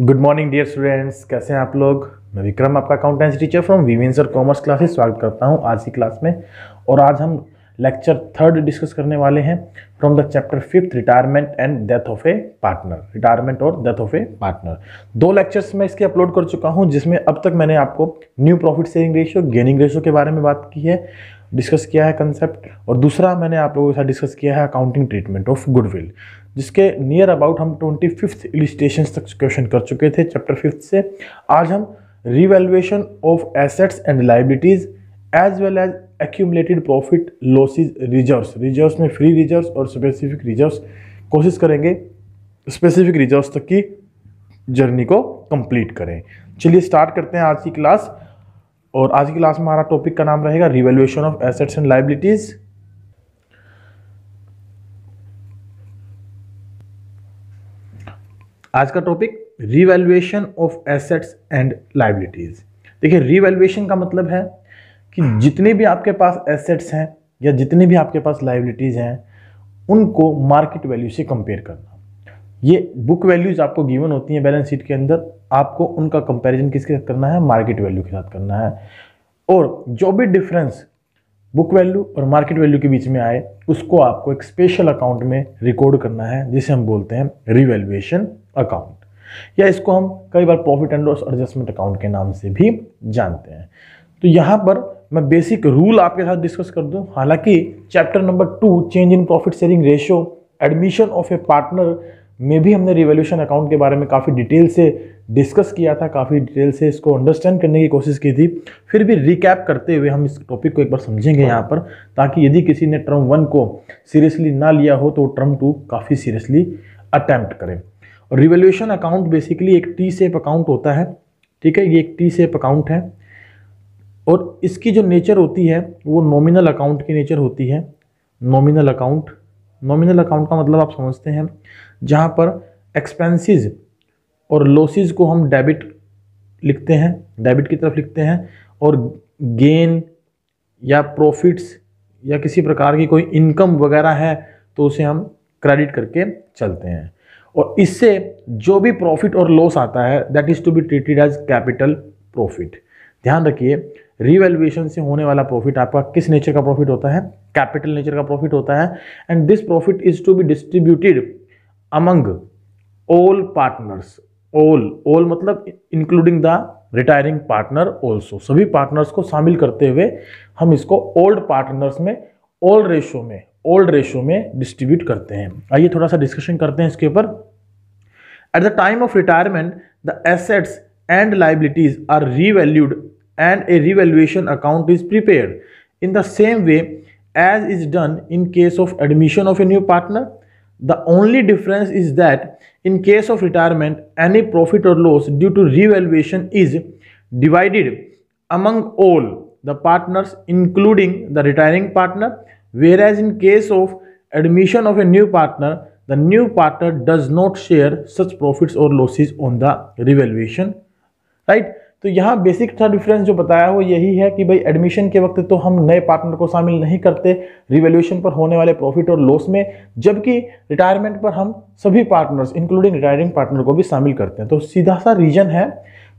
Good morning dear students कैसे हैं आप लोग मैं विक्रम आपका अकाउंटेंसी टीचर फ्रॉम वीवेंस और कॉमर्स क्लासेस स्वागत करता हूं आज की क्लास में और आज हम लेक्चर थर्ड डिस्कस करने वाले हैं from the chapter fifth retirement and death of a partner retirement और डेथ ऑफ ए पार्टनर दो लेक्चर्स मैं इसके अपलोड कर चुका हूँ जिसमें अब तक मैंने आपको new profit saving ratio gaining ratio के बारे में बात की है डिस्कस किया है कंसेप्ट और दूसरा मैंने आप लोगों के साथ डिस्कस किया है अकाउंटिंग ट्रीटमेंट ऑफ गुडविल जिसके नियर अबाउट हम ट्वेंटी फिफ्थ इलिस्टेशन तक क्वेश्चन कर चुके थे चैप्टर फिफ्थ से आज हम revaluation of assets and liabilities as well as accumulated profit losses reserves reserves में फ्री रिजर्व्स और स्पेसिफिक रिजर्व्स कोशिश करेंगे स्पेसिफिक रिजर्व्स तक की जर्नी को कंप्लीट करें चलिए स्टार्ट करते हैं आज की क्लास और आज की क्लास में हमारा टॉपिक का नाम रहेगा revaluation of assets and liabilities आज का topic revaluation of assets and liabilities देखिए रीवैल्यूएशन का मतलब है कि जितने भी आपके पास एसेट्स हैं या जितने भी आपके पास लाइबिलिटीज़ हैं उनको मार्केट वैल्यू से कंपेयर करना ये बुक वैल्यूज़ आपको गिवन होती हैं बैलेंस शीट के अंदर आपको उनका कंपैरिजन किसके साथ करना है मार्केट वैल्यू के साथ करना है और जो भी डिफरेंस बुक वैल्यू और मार्केट वैल्यू के बीच में आए उसको आपको एक स्पेशल अकाउंट में रिकॉर्ड करना है जिसे हम बोलते हैं रिवैल्यूएशन अकाउंट या इसको हम कई बार profit and loss adjustment account के नाम से भी जानते हैं तो यहाँ पर मैं बेसिक रूल आपके साथ डिस्कस कर दूँ हालांकि chapter number two change in profit sharing ratio admission of a partner में भी हमने रिवोल्यूशन अकाउंट के बारे में काफ़ी डिटेल से डिस्कस किया था काफ़ी डिटेल से इसको अंडरस्टैंड करने की कोशिश की थी फिर भी रिकैप करते हुए हम इस टॉपिक को एक बार समझेंगे यहाँ पर ताकि यदि किसी ने टर्म वन को सीरियसली ना लिया हो तो टर्म टू काफ़ी सीरियसली अटैम्प्ट करें और रिवेल्यूशन अकाउंट बेसिकली एक टी सेप अकाउंट होता है ठीक है ये एक टी सेप अकाउंट है और इसकी जो नेचर होती है वो नॉमिनल अकाउंट की नेचर होती है नॉमिनल अकाउंट नॉमिनल अकाउंट का मतलब आप समझते हैं जहाँ पर एक्सपेंसेस और लॉसेस को हम डेबिट लिखते हैं डेबिट की तरफ लिखते हैं और गेन या प्रॉफिट्स या किसी प्रकार की कोई इनकम वगैरह है तो उसे हम क्रेडिट करके चलते हैं और इससे जो भी प्रॉफिट और लॉस आता है that is to be treated as capital profit ध्यान रखिए रिवेल्युएशन से होने वाला प्रॉफिट आपका किस नेचर का प्रॉफिट होता है कैपिटल नेचर का प्रॉफिट होता है and this profit is to be distributed among all partners all all मतलब including the retiring partner also सभी पार्टनर्स को शामिल करते हुए हम इसको ओल्ड पार्टनर्स में ओल्ड रेशो में ओल्ड रेशो में डिस्ट्रीब्यूट करते हैं आइए थोड़ा सा डिस्कशन करते हैं इसके ऊपर At the time of retirement, the assets and liabilities are revalued and a revaluation account is prepared. In the same way as is done in case of admission of a new partner, the only difference is that in case of retirement, any profit or loss due to revaluation is divided among all the partners including the retiring partner whereas in case of admission of a new partner, the new partner does not share such profits or losses on the revaluation right तो यहाँ basic था difference जो बताया वो यही है कि भाई एडमिशन के वक्त तो हम नए पार्टनर को शामिल नहीं करते रिवेल्यूशन पर होने वाले प्रॉफिट और लॉस में जबकि रिटायरमेंट पर हम सभी पार्टनर्स इंक्लूडिंग रिटायरिंग पार्टनर को भी शामिल करते हैं तो सीधा सा रीजन है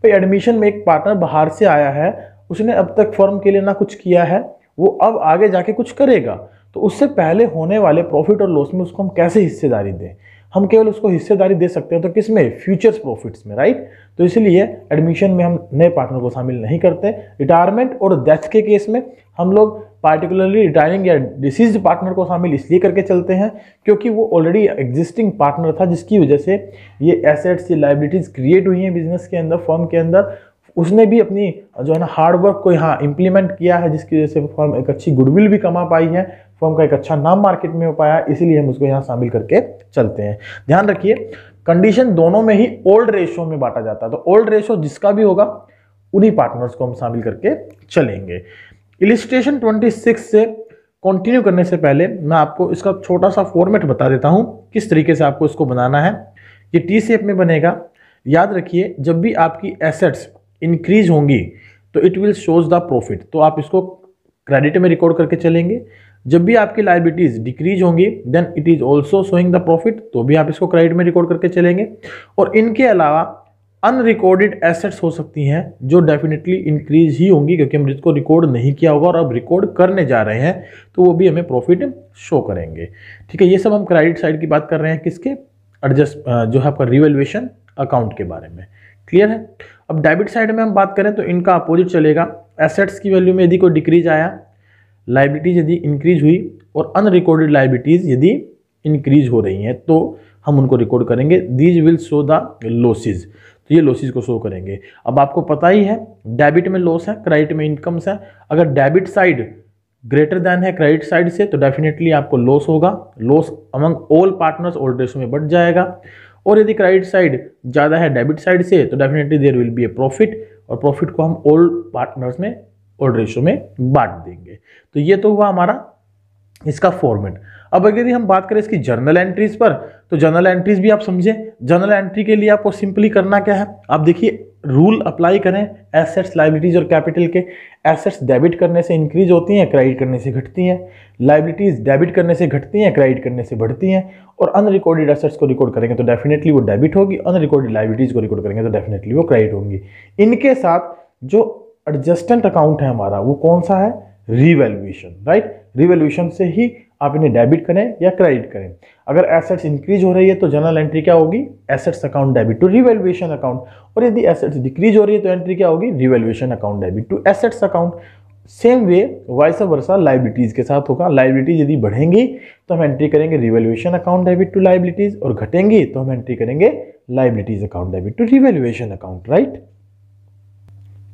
भाई एडमिशन में एक पार्टनर बाहर से आया है उसने अब तक फॉर्म के लिए ना कुछ किया है वो अब आगे जाके कुछ करेगा तो उससे पहले होने वाले प्रॉफिट और लॉस में उसको हम कैसे हिस्सेदारी दें हम केवल उसको हिस्सेदारी दे सकते हैं तो किस में फ्यूचर्स प्रॉफिट्स में राइट तो इसलिए एडमिशन में हम नए पार्टनर को शामिल नहीं करते रिटायरमेंट और डेथ के केस में हम लोग पार्टिकुलरली रिटायरिंग या डिसीज पार्टनर को शामिल इसलिए करके चलते हैं क्योंकि वो ऑलरेडी एग्जिस्टिंग पार्टनर था जिसकी वजह से ये एसेट्स ये लाइबिलिटीज़ क्रिएट हुई हैं बिजनेस के अंदर फॉर्म के अंदर उसने भी अपनी जो है ना हार्डवर्क को यहाँ इम्प्लीमेंट किया है जिसकी वजह से फॉर्म एक अच्छी गुडविल भी कमा पाई है फर्म का एक अच्छा नाम मार्केट में हो पाया इसीलिए हम उसको यहाँ शामिल करके चलते हैं ध्यान रखिए कंडीशन दोनों में ही ओल्ड रेशो में बांटा जाता है तो ओल्ड रेशो जिसका भी होगा उन्हीं पार्टनर्स को हम शामिल करके चलेंगे इलिस्ट्रेशन 26 से कंटिन्यू करने से पहले मैं आपको इसका छोटा सा फॉर्मेट बता देता हूँ किस तरीके से आपको इसको बनाना है ये टी एफ में बनेगा याद रखिए जब भी आपकी एसेट्स इंक्रीज होंगी तो it will shows the profit तो आप इसको क्रेडिट में रिकॉर्ड करके चलेंगे जब भी आपकी लाइबिलिटीज डिक्रीज होंगी then it is also showing the profit तो भी आप इसको क्रेडिट में रिकॉर्ड करके चलेंगे और इनके अलावा अनरिकॉर्डेड एसेट्स हो सकती हैं जो डेफिनेटली इंक्रीज ही होंगी क्योंकि हम जिसको रिकॉर्ड नहीं किया होगा और अब रिकॉर्ड करने जा रहे हैं तो वो भी हमें प्रॉफिट शो करेंगे ठीक है ये सब हम क्रेडिट साइड की बात कर रहे हैं किसके एडजस्ट जो है आपका रिवेल्युएशन अकाउंट के बारे में क्लियर है अब डेबिट साइड में हम बात करें तो इनका अपोजिट चलेगा एसेट्स की वैल्यू में यदि कोई डिक्रीज आया लाइबिलिटीज यदि इंक्रीज हुई और अनरिकॉर्डेड लाइबिलिटीज यदि इंक्रीज हो रही हैं तो हम उनको रिकॉर्ड करेंगे these will show the losses तो ये लॉसेज को शो करेंगे अब आपको पता ही है डेबिट में लॉस है क्रेडिट में इनकम्स है अगर डेबिट साइड ग्रेटर दैन है क्रेडिट साइड से तो डेफिनेटली आपको लॉस होगा loss among all partners all में बढ़ जाएगा और यदि क्रेडिट साइड ज़्यादा है डेबिट साइड से तो definitely there will be a profit और प्रॉफिट को हम ओल्ड पार्टनर्स में और रेशो में बांट देंगे तो ये तो हुआ हमारा इसका फॉर्मेट अब अगर यदि हम बात करें इसकी जर्नल एंट्रीज पर तो जर्नल एंट्रीज भी आप समझे जर्नल एंट्री के लिए आपको सिंपली करना क्या है आप देखिए रूल अप्लाई करें एसेट्स लाइबिलिटीज और कैपिटल के एसेट्स डेबिट करने से इंक्रीज होती हैं क्रेडिट करने से घटती हैं लाइबिलिटीज डेबिट करने से घटती हैं क्रेडिट करने से बढ़ती हैं और अनरिकॉर्डेड एसेट्स को रिकॉर्ड करेंगे तो डेफिनेटली वो डेबिट होगी अनरिकॉर्डेड लाइबिलिटीज को रिकॉर्ड करेंगे तो डेफिनेटली वो क्रेडिट होंगी इनके साथ जो एडजस्टेंट अकाउंट है हमारा वो कौन सा है रिवेल्यूशन राइट रिवेल्यूशन से ही आप इन्हें डेबिट करें या क्रेडिट करें अगर एसेट्स इंक्रीज हो रही है तो जनरल एंट्री क्या होगी assets account debit to revaluation account और यदि एसेट्स डिक्रीज हो रही है तो एंट्री क्या होगी revaluation account debit to assets account same way vice versa liabilities के साथ होगा लाइबिलिटीज यदि बढ़ेंगी तो हम एंट्री करेंगे revaluation account debit to liabilities और घटेंगी तो हम एंट्री करेंगे liabilities account debit to revaluation account right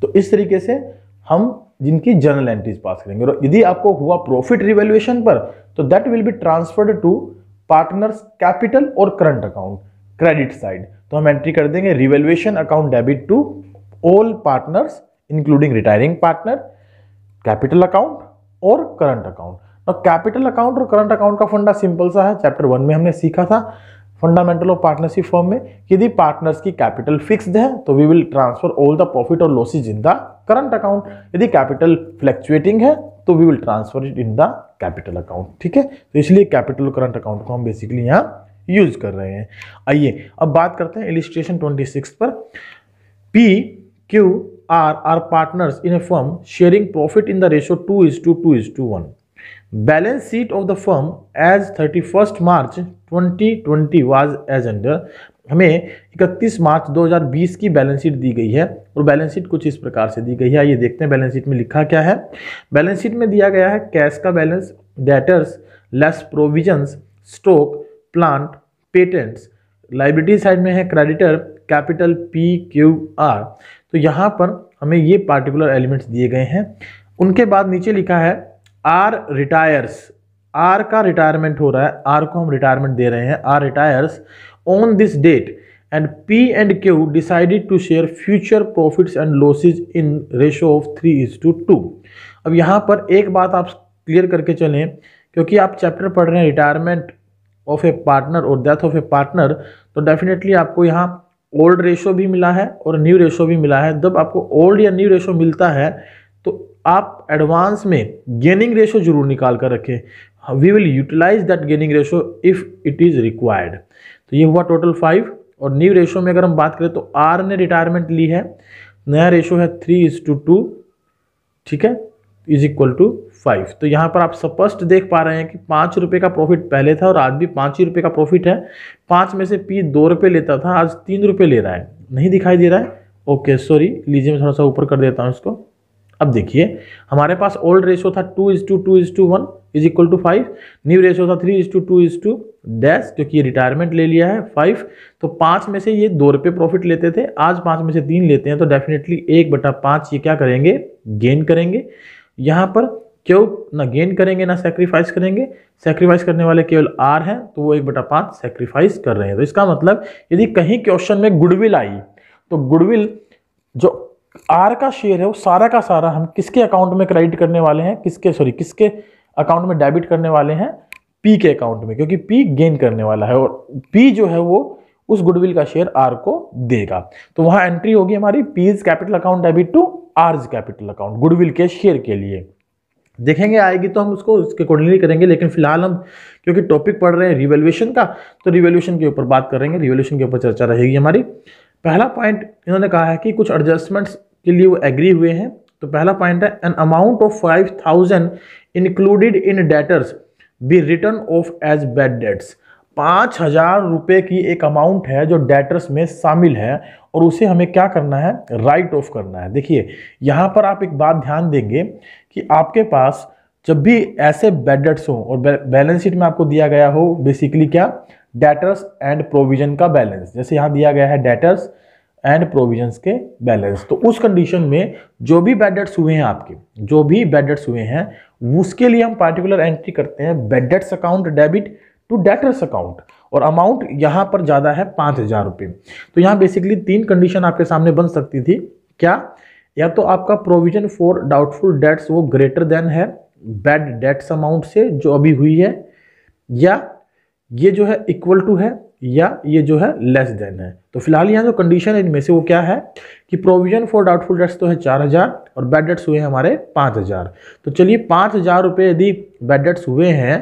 तो इस तरीके से हम जिनकी जर्नल एंट्रीज पास करेंगे और यदि आपको हुआ प्रॉफिट रिवेल्यूएशन पर तो that will be transferred to partners capital और करंट अकाउंट क्रेडिट साइड तो हम एंट्री कर देंगे revaluation account debit to all partners including retiring partner capital account और करंट अकाउंट कैपिटल अकाउंट और करंट अकाउंट का फंडा सिंपल सा है चैप्टर वन में हमने सीखा था फंडामेंटल ऑफ पार्टनरशिप फॉर्म में यदि पार्टनर्स की कैपिटल फिक्स्ड है तो we will transfer all the profit और losses in the current account यदि कैपिटल फ्लैक्चुएटिंग है तो we will transfer it in the capital account ठीक है तो इसलिए कैपिटल करंट अकाउंट को हम बेसिकली यहाँ यूज कर रहे हैं आइए अब बात करते हैं इलिस्ट्रेशन ट्वेंटी पर P Q R R partners in a firm sharing profit in the ratio two is to two is to one Balance sheet of the firm as 31st March 2020 was as under हमें 31 मार्च 2020 की balance sheet दी गई है और balance sheet कुछ इस प्रकार से दी गई है ये देखते हैं बैलेंस शीट में लिखा क्या है बैलेंस शीट में दिया गया है कैश का balance debtors less provisions stock plant patents liability side में है creditor capital P Q R तो यहाँ पर हमें ये पार्टिकुलर एलिमेंट्स दिए गए हैं उनके बाद नीचे लिखा है आर रिटायर्स आर का रिटायरमेंट हो रहा है आर को हम रिटायरमेंट दे रहे हैं R retires on this date and P and Q decided to share future profits and losses in ratio of three is to two अब यहाँ पर एक बात आप क्लियर करके चलें क्योंकि आप चैप्टर पढ़ रहे हैं रिटायरमेंट ऑफ ए पार्टनर और डेथ ऑफ ए पार्टनर तो डेफिनेटली आपको यहाँ ओल्ड रेशो भी मिला है और न्यू रेशो भी मिला है जब आपको ओल्ड या न्यू रेशो मिलता है आप एडवांस में गेनिंग रेशो जरूर निकाल कर रखें we will utilize that gaining ratio if it is required तो ये हुआ टोटल फाइव और न्यू रेशो में अगर हम बात करें तो आर ने रिटायरमेंट ली है नया रेशो है थ्री इज टू टू ठीक है इज इक्वल टू फाइव तो यहाँ पर आप स्पष्ट देख पा रहे हैं कि पाँच रुपये का प्रॉफिट पहले था और आज भी पाँच ही रुपये का प्रॉफिट है पाँच में से पी दो रुपये लेता था आज तीन रुपये ले रहा है नहीं दिखाई दे रहा है ओके सॉरी लीजिए मैं थोड़ा सा ऊपर कर देता हूँ इसको अब देखिए हमारे पास ओल्ड रेशो था two is to two is to one is equal to five new ratio था three is to two is to dash क्योंकि ये रिटायरमेंट ले लिया है फाइव तो पाँच में से ये दो रुपये प्रॉफिट लेते थे आज पाँच में से तीन लेते हैं तो डेफिनेटली एक बटा पाँच ये क्या करेंगे गेन करेंगे यहाँ पर क्यों ना गेन करेंगे ना सेक्रीफाइस करेंगे सेक्रीफाइस करने वाले केवल आर हैं तो वो एक बटा पाँच सेक्रीफाइस कर रहे हैं तो इसका मतलब यदि कहीं क्वेश्चन में गुडविल आई तो गुडविल जो आर का शेयर है वो सारा का सारा हम किसके अकाउंट में क्रेडिट करने वाले हैं किसके सॉरी किसके अकाउंट में डेबिट करने वाले हैं पी के अकाउंट में क्योंकि पी गेन करने वाला है और पी जो है वो उस गुडविल का शेयर आर को देगा तो वहां एंट्री होगी हमारी P's capital account debit to R's capital account goodwill के शेयर के लिए देखेंगे आएगी तो हम उसको उसके अकॉर्डिंगली करेंगे लेकिन फिलहाल हम क्योंकि टॉपिक पढ़ रहे हैं रिवेल्यूशन का तो रिवेल्यूशन के ऊपर बात करेंगे रिवेल्यूशन के ऊपर चर्चा रहेगी हमारी पहला पॉइंट इन्होंने कहा है कि कुछ एडजस्टमेंट्स के लिए वो एग्री हुए हैं तो पहला पॉइंट है an amount of five thousand included in debtors be written off as bad debts पाँच हजार रुपये की एक अमाउंट है जो डेटर्स में शामिल है और उसे हमें क्या करना है राइट ऑफ करना है देखिए यहाँ पर आप एक बात ध्यान देंगे कि आपके पास जब भी ऐसे बैड डेट्स हों और बैलेंस शीट में आपको दिया गया हो बेसिकली क्या डेटर्स एंड प्रोविजन का बैलेंस जैसे यहाँ दिया गया है डेटर्स एंड प्रोविजन के बैलेंस तो उस कंडीशन में जो भी बेड डेट्स हुए हैं आपके जो भी बेड हुए हैं उसके लिए हम पार्टिकुलर एंट्री करते हैं bad debts account debit to debtors account और अमाउंट यहाँ पर ज़्यादा है पाँच हज़ार रुपये तो यहाँ बेसिकली तीन कंडीशन आपके सामने बन सकती थी क्या या तो आपका प्रोविजन फॉर डाउटफुल डेट्स वो ग्रेटर देन है बेड डेट्स अमाउंट से जो अभी हुई है या ये जो है इक्वल टू है या ये जो है लेस देन है तो फिलहाल यहाँ जो कंडीशन है इनमें से वो क्या है कि प्रोविजन फॉर डाउटफुल डेट्स तो है चार हज़ार और बैड डेट्स हुए हैं हमारे पाँच हज़ार तो चलिए पाँच हज़ार रुपये यदि बैड डेट्स हुए हैं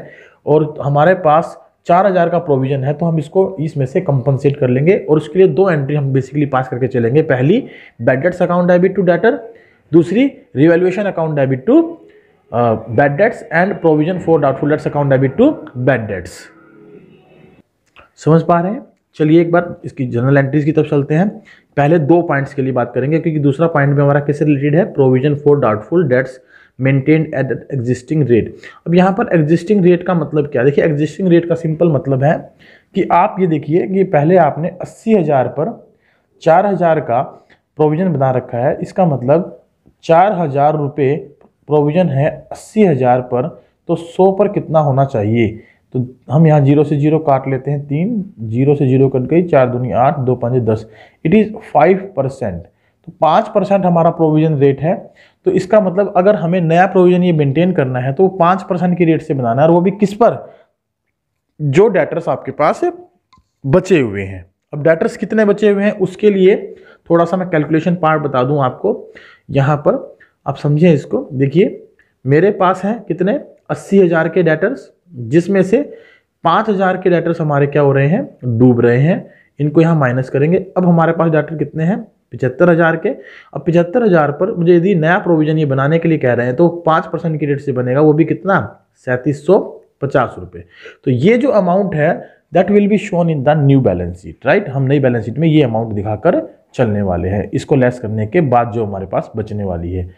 और हमारे पास चार हज़ार का प्रोविजन है तो हम इसको इसमें से कंपनसेट कर लेंगे और उसके लिए दो एंट्री हम बेसिकली पास करके चलेंगे पहली bad debts account debit to debtor दूसरी revaluation account debit to bad debts and provision for doubtful debts account debit to bad debts समझ पा रहे हैं चलिए एक बार इसकी जनरल एंट्रीज की तरफ चलते हैं पहले दो पॉइंट्स के लिए बात करेंगे क्योंकि दूसरा पॉइंट भी हमारा किससे रिलेटेड है provision for doubtful debts maintain at existing rate अब यहाँ पर एग्जिस्टिंग रेट का मतलब क्या देखिए एग्जिस्टिंग रेट का सिंपल मतलब है कि आप ये देखिए कि पहले आपने अस्सी हज़ार पर चार हज़ार का प्रोविज़न बना रखा है इसका मतलब चार हज़ार रुपये प्रोविज़न है अस्सी हज़ार पर तो सौ पर कितना होना चाहिए तो हम यहाँ जीरो से जीरो काट लेते हैं तीन जीरो से जीरो कट गई चार दूनी आठ दो पाँच thus it is five percent तो पाँच परसेंट हमारा प्रोविज़न रेट है तो इसका मतलब अगर हमें नया प्रोविज़न ये मेंटेन करना है तो पाँच परसेंट की रेट से बनाना है और वो भी किस पर जो डेटर्स आपके पास बचे हुए हैं अब डेटर्स कितने बचे हुए हैं उसके लिए थोड़ा सा मैं कैलकुलेशन पार्ट बता दूँ आपको यहाँ पर आप समझें इसको देखिए मेरे पास हैं कितने अस्सी हज़ार के डेटर्स जिसमें से पाँच हज़ार के डाटर्स हमारे क्या हो रहे हैं डूब रहे हैं इनको यहाँ माइनस करेंगे अब हमारे पास डाटर कितने हैं पिछहत्तर हज़ार के अब पिछहत्तर हज़ार पर मुझे यदि नया प्रोविज़न ये बनाने के लिए कह रहे हैं तो पाँच परसेंट की रेट से बनेगा वो भी कितना सैंतीस सौ पचास रुपये तो ये जो अमाउंट है that will be shown in the new balance sheet right हम नई बैलेंस शीट में ये अमाउंट दिखाकर चलने वाले हैं इसको लेस करने के बाद जो हमारे पास बचने वाली है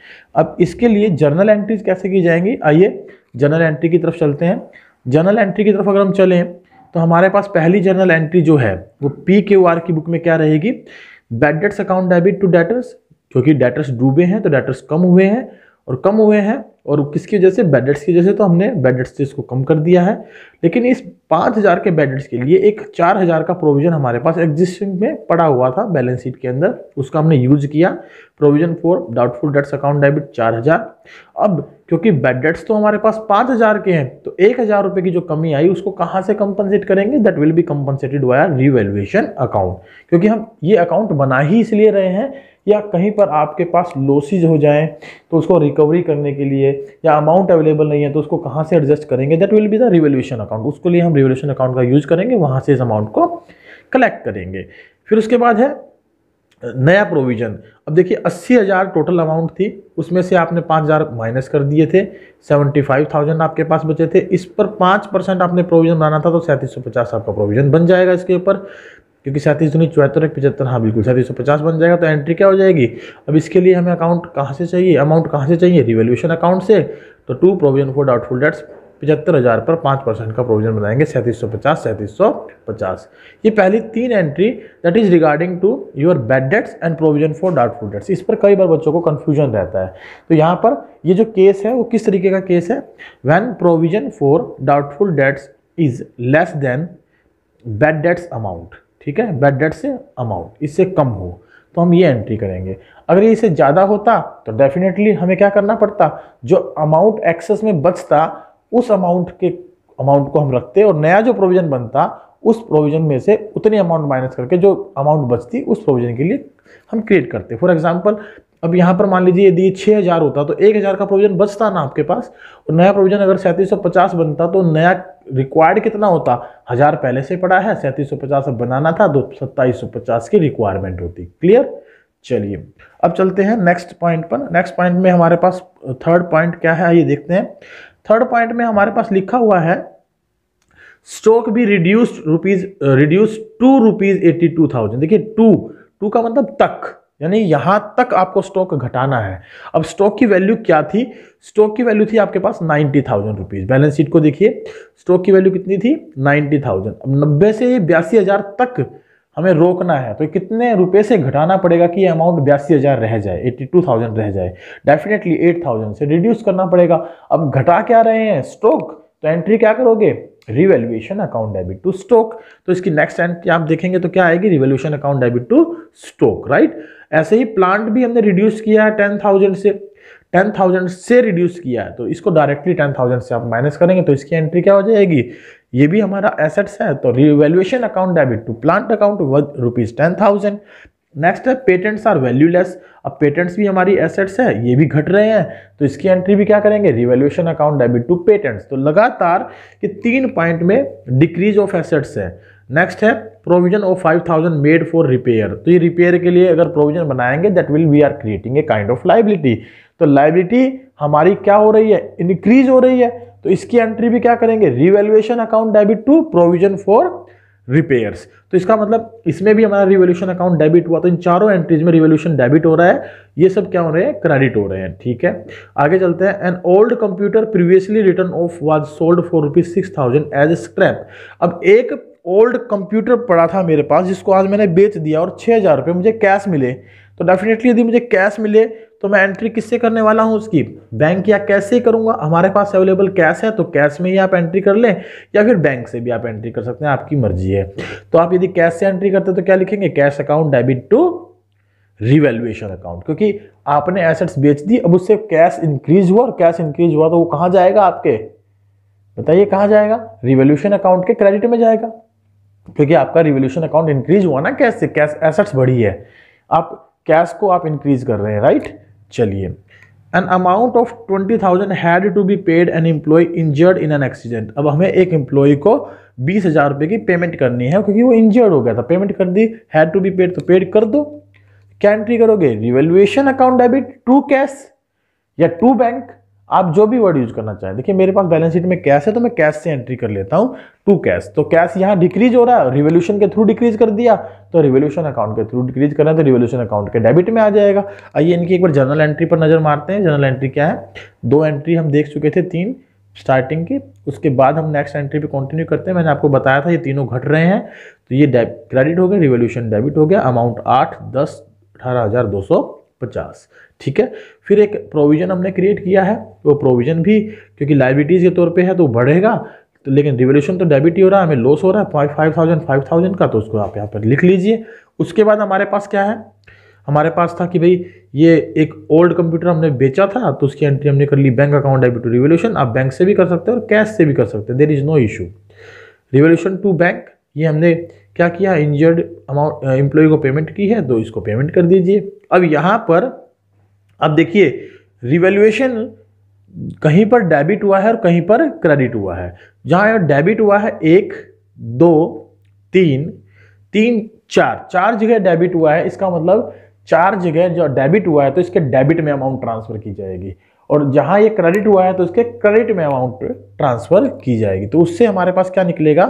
अब इसके लिए जर्नल एंट्रीज कैसे की जाएंगी आइए जर्नल एंट्री की तरफ चलते हैं जर्नल एंट्री की तरफ अगर हम चलें तो हमारे पास पहली जर्नल एंट्री जो है वो पी के ओ आर की बुक में क्या रहेगी bad debts account debit to debtors क्योंकि डेटर्स डूबे हैं तो डेटर्स कम हुए हैं और कम हुए हैं और किसकी वजह से बेडेट्स की वजह से तो हमने बेडेट्स इसको कम कर दिया है लेकिन इस पाँच हज़ार के बेडेट्स के लिए एक चार हज़ार का प्रोविज़न हमारे पास एग्जिस्टिंग में पड़ा हुआ था बैलेंस शीट के अंदर उसका हमने यूज किया provision for doubtful debts account debit चार हज़ार अब क्योंकि बेडेट्स तो हमारे पास पाँच हज़ार के हैं तो एक हज़ार रुपये की जो कमी आई उसको कहाँ से कंपनसेट करेंगे that will be compensated via revaluation account क्योंकि हम ये अकाउंट बना ही इसलिए रहे हैं या कहीं पर आपके पास लोसीज हो जाए तो उसको रिकवरी करने के लिए या अमाउंट अवेलेबल नहीं है तो उसको कहाँ से एडजस्ट करेंगे that will be the revolution account उसके लिए हम रिवोल्यूशन अकाउंट का यूज़ करेंगे वहाँ से इस अमाउंट को कलेक्ट करेंगे फिर उसके बाद है नया प्रोविज़न अब देखिए अस्सी हज़ार टोटल अमाउंट थी उसमें से आपने पाँच हज़ार माइनस कर दिए थे सेवेंटी फाइव थाउजेंड आपके पास बचे थे इस पर पाँच परसेंट आपने प्रोविज़न बनाना था तो सैंतीस सौ पचास आपका प्रोविज़न बन जाएगा इसके ऊपर क्योंकि सैंतीस दूनी चौहत्तर एक पचहत्तर हाँ बिल्कुल सैंतीस सौ पचास बन जाएगा तो एंट्री क्या हो जाएगी अब इसके लिए हमें अकाउंट कहाँ से चाहिए अमाउंट कहाँ से चाहिए रिवेल्यूशन अकाउंट से तो to provision for doubtful debts पचहत्तर हज़ार पर पाँच परसेंट का प्रोविजन बनाएंगे सैंतीस सौ पचास सैंतीस सौ पचास ये पहली तीन entry that is regarding to your bad debts and provision for doubtful debts इस पर कई बार बच्चों को कन्फ्यूजन रहता है तो यहाँ पर ये जो केस है वो किस तरीके का केस है when provision for doubtful debts is less than bad debts amount ठीक है बैड डेट से अमाउंट इससे कम हो तो हम ये एंट्री करेंगे अगर इसे ज़्यादा होता तो डेफिनेटली हमें क्या करना पड़ता जो अमाउंट एक्सेस में बचता उस अमाउंट के अमाउंट को हम रखते और नया जो प्रोविज़न बनता उस प्रोविज़न में से उतनी अमाउंट माइनस करके जो अमाउंट बचती उस प्रोविज़न के लिए हम क्रिएट करते फॉर एग्जाम्पल अब यहाँ पर मान लीजिए यदि छः हज़ार होता तो एक हज़ार का प्रोविज़न बचता ना आपके पास और नया प्रोविज़न अगर सैंतीस सौ पचास बनता तो नया रिक्वायर्ड कितना होता हज़ार पहले से पड़ा है सैंतीस सौ पचास अब बनाना था तो सत्ताईस सौ पचास की रिक्वायरमेंट होती क्लियर चलिए अब चलते हैं नेक्स्ट पॉइंट पर नेक्स्ट पॉइंट में हमारे पास थर्ड पॉइंट क्या है आइए देखते हैं थर्ड पॉइंट में हमारे पास लिखा हुआ है स्टॉक भी reduced rupees reduce to rupees eighty two thousand देखिए टू टू का मतलब तक यानी यहां तक आपको स्टॉक घटाना है अब स्टॉक की वैल्यू क्या थी स्टॉक की वैल्यू थी आपके पास ninety thousand rupees balance sheet को देखिए स्टॉक की वैल्यू कितनी थी नाइन्टी थाउजेंड अब नब्बे से बयासी हजार तक हमें रोकना है तो कितने रुपए से घटाना पड़ेगा कि अमाउंट बयासी हज़ार रह जाए एट्टी टू थाउजेंड रह जाए डेफिनेटली एट थाउजेंड से रिड्यूस करना पड़ेगा अब घटा क्या रहे हैं स्टॉक तो एंट्री क्या करोगे revaluation account debit to stock तो इसकी नेक्स्ट एंट्री आप देखेंगे तो क्या आएगी revaluation account debit to stock right ऐसे ही प्लांट भी हमने रिड्यूस किया है टेन थाउजेंड से टेन थाउजेंड से रिड्यूस किया है तो इसको डायरेक्टली टेन थाउजेंड से आप माइनस करेंगे तो इसकी एंट्री क्या हो जाएगी ये भी हमारा एसेट्स है तो revaluation account debit to plant account rupees ten thousand next है पेटेंट्स आर वैल्यूलेस अब पेटेंट्स भी हमारी एसेट्स है ये भी घट रहे हैं तो इसकी एंट्री भी क्या करेंगे revaluation account debit to patents तो लगातार कि तीन पॉइंट में डिक्रीज ऑफ एसेट्स है नेक्स्ट है provision of five thousand made for repair तो ये रिपेयर के लिए अगर प्रोविजन बनाएंगे that will we are creating a kind of liability तो लाइबिलिटी हमारी क्या हो रही है इंक्रीज हो रही है तो इसकी एंट्री भी क्या करेंगे revaluation account debit to provision for repairs तो इसका मतलब इसमें भी हमारा रिवोल्यूशन अकाउंट डेबिट हुआ तो इन चारों एंट्रीज में रिवोल्यूशन डेबिट हो रहा है ये सब क्या हो रहे हैं क्रेडिट हो रहे हैं ठीक है आगे चलते हैं an old computer previously written off was sold for rupees six thousand as a scrap अब एक ओल्ड कंप्यूटर पड़ा था मेरे पास जिसको आज मैंने बेच दिया और छः हज़ार रुपये मुझे कैश मिले तो डेफिनेटली यदि मुझे कैश मिले तो मैं एंट्री किससे करने वाला हूँ उसकी बैंक या कैश से ही करूँगा हमारे पास अवेलेबल कैश है तो कैश में ही आप एंट्री कर लें या फिर बैंक से भी आप एंट्री कर सकते हैं आपकी मर्जी है तो आप यदि कैश से एंट्री करते हैं तो क्या लिखेंगे cash account debit to revaluation account क्योंकि आपने एसेट्स बेच दी अब उससे कैश इंक्रीज हुआ और कैश इंक्रीज हुआ तो वो कहाँ जाएगा आपके बताइए कहाँ जाएगा रिवोल्यूशन अकाउंट के क्रेडिट में जाएगा क्योंकि आपका रिवोल्यूशन अकाउंट इंक्रीज हुआ ना कैश से कैश एसेट्स बढ़ी है आप कैश को आप इंक्रीज कर रहे हैं राइट चलिए an amount of twenty thousand had to be paid an employee injured in an accident अब हमें एक एम्प्लॉय को बीस हज़ार रुपये की पेमेंट करनी है क्योंकि वो इंजर्ड हो गया था पेमेंट कर दी हैड टू बी पेड तो पेड कर दो क्या एंट्री करोगे revaluation account debit to cash या टू बैंक आप जो भी वर्ड यूज करना चाहें देखिए मेरे पास बैलेंस शीट में कैश है तो मैं कैश से एंट्री कर लेता हूँ टू कैश तो कैश यहाँ डिक्रीज हो रहा है रिवोल्यूशन के थ्रू डिक्रीज कर दिया तो रिवोल्यूशन अकाउंट के थ्रू डिक्रीज करना है तो रिवोल्यूशन अकाउंट के डेबिट में आ जाएगा आइए इनकी एक बार जनरल एंट्री पर नजर मारते हैं जनरल एंट्री क्या है दो एंट्री हम देख चुके थे तीन स्टार्टिंग की उसके बाद हम नेक्स्ट एंट्री पे कंटिन्यू करते हैं मैंने आपको बताया था ये तीनों घट रहे हैं तो ये क्रेडिट हो गया रिवोल्यूशन डेबिट हो गया अमाउंट आठ दस अठारह हज़ार दो सौ पचास ठीक है फिर एक प्रोविज़न हमने क्रिएट किया है तो वो प्रोविज़न भी क्योंकि लाइबिलिटीज़ के तौर पर है तो बढ़ेगा तो लेकिन रिवोल्यूशन तो डेबिट ही हो रहा है हमें लॉस हो रहा है five five thousand five thousand का तो उसको आप यहाँ पर लिख लीजिए उसके बाद हमारे पास क्या है हमारे पास था कि भाई ये एक ओल्ड कंप्यूटर हमने बेचा था तो उसकी एंट्री हमने कर ली bank account debit to revolution आप बैंक से भी कर सकते हैं और कैश से भी कर सकते हैं there is no issue revolution to bank ये हमने क्या किया इंजर्ड अमाउंट एम्प्लॉय को पेमेंट की है तो इसको पेमेंट कर दीजिए अब यहाँ पर अब देखिए रिवेल्युएशन कहीं पर डेबिट हुआ है और कहीं पर क्रेडिट हुआ है जहाँ डेबिट हुआ है एक दो तीन तीन चार चार जगह डेबिट हुआ है इसका मतलब चार जगह जो डेबिट हुआ है तो इसके डेबिट में अमाउंट ट्रांसफर की जाएगी और जहां ये क्रेडिट हुआ है तो इसके क्रेडिट में अमाउंट ट्रांसफर की जाएगी तो उससे हमारे पास क्या निकलेगा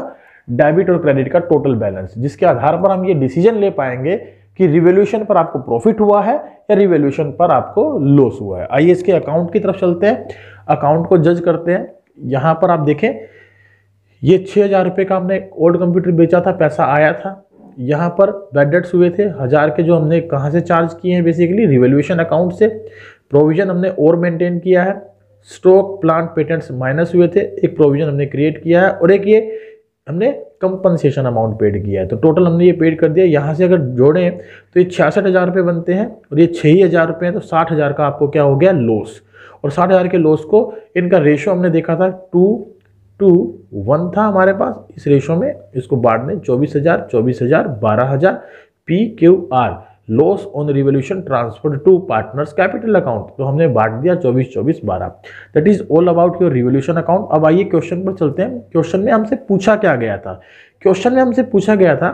डेबिट और क्रेडिट का टोटल बैलेंस जिसके आधार पर हम ये डिसीजन ले पाएंगे कि रिवोल्यूशन पर आपको प्रॉफिट हुआ है या रिवेल्यूशन पर आपको लॉस हुआ है आइए इसके अकाउंट की तरफ चलते हैं अकाउंट को जज करते हैं यहाँ पर आप देखें ये छः हज़ार रुपये का हमने ओल्ड कंप्यूटर बेचा था पैसा आया था यहाँ पर बेडेट्स हुए थे हज़ार के जो हमने कहाँ से चार्ज किए हैं बेसिकली रिवेल्यूशन अकाउंट से प्रोविज़न हमने और मेंटेन किया है स्टॉक प्लांट पेटेंट्स माइनस हुए थे एक प्रोविज़न हमने क्रिएट किया है और एक ये हमने कंपनसेशन अमाउंट पेड किया है तो टोटल हमने ये पेड कर दिया यहाँ से अगर जोड़ें तो ये छियासठ हज़ार रुपये बनते हैं और ये छः ही हज़ार रुपये हैं तो साठ हज़ार का आपको क्या हो गया लॉस और साठ हज़ार के लॉस को इनका रेशो हमने देखा था टू टू वन था हमारे पास इस रेशो में इसको बांट दें चौबीस हज़ार चौबीस हज़ार बारह हज़ार P Q R loss on revolution transfer to partners capital account तो हमने बांट दिया चौबीस चौबीस बारह that is all about your revolution account अब आइए क्वेश्चन पर चलते हैं क्वेश्चन में हमसे पूछा क्या गया था क्वेश्चन में हमसे पूछा गया था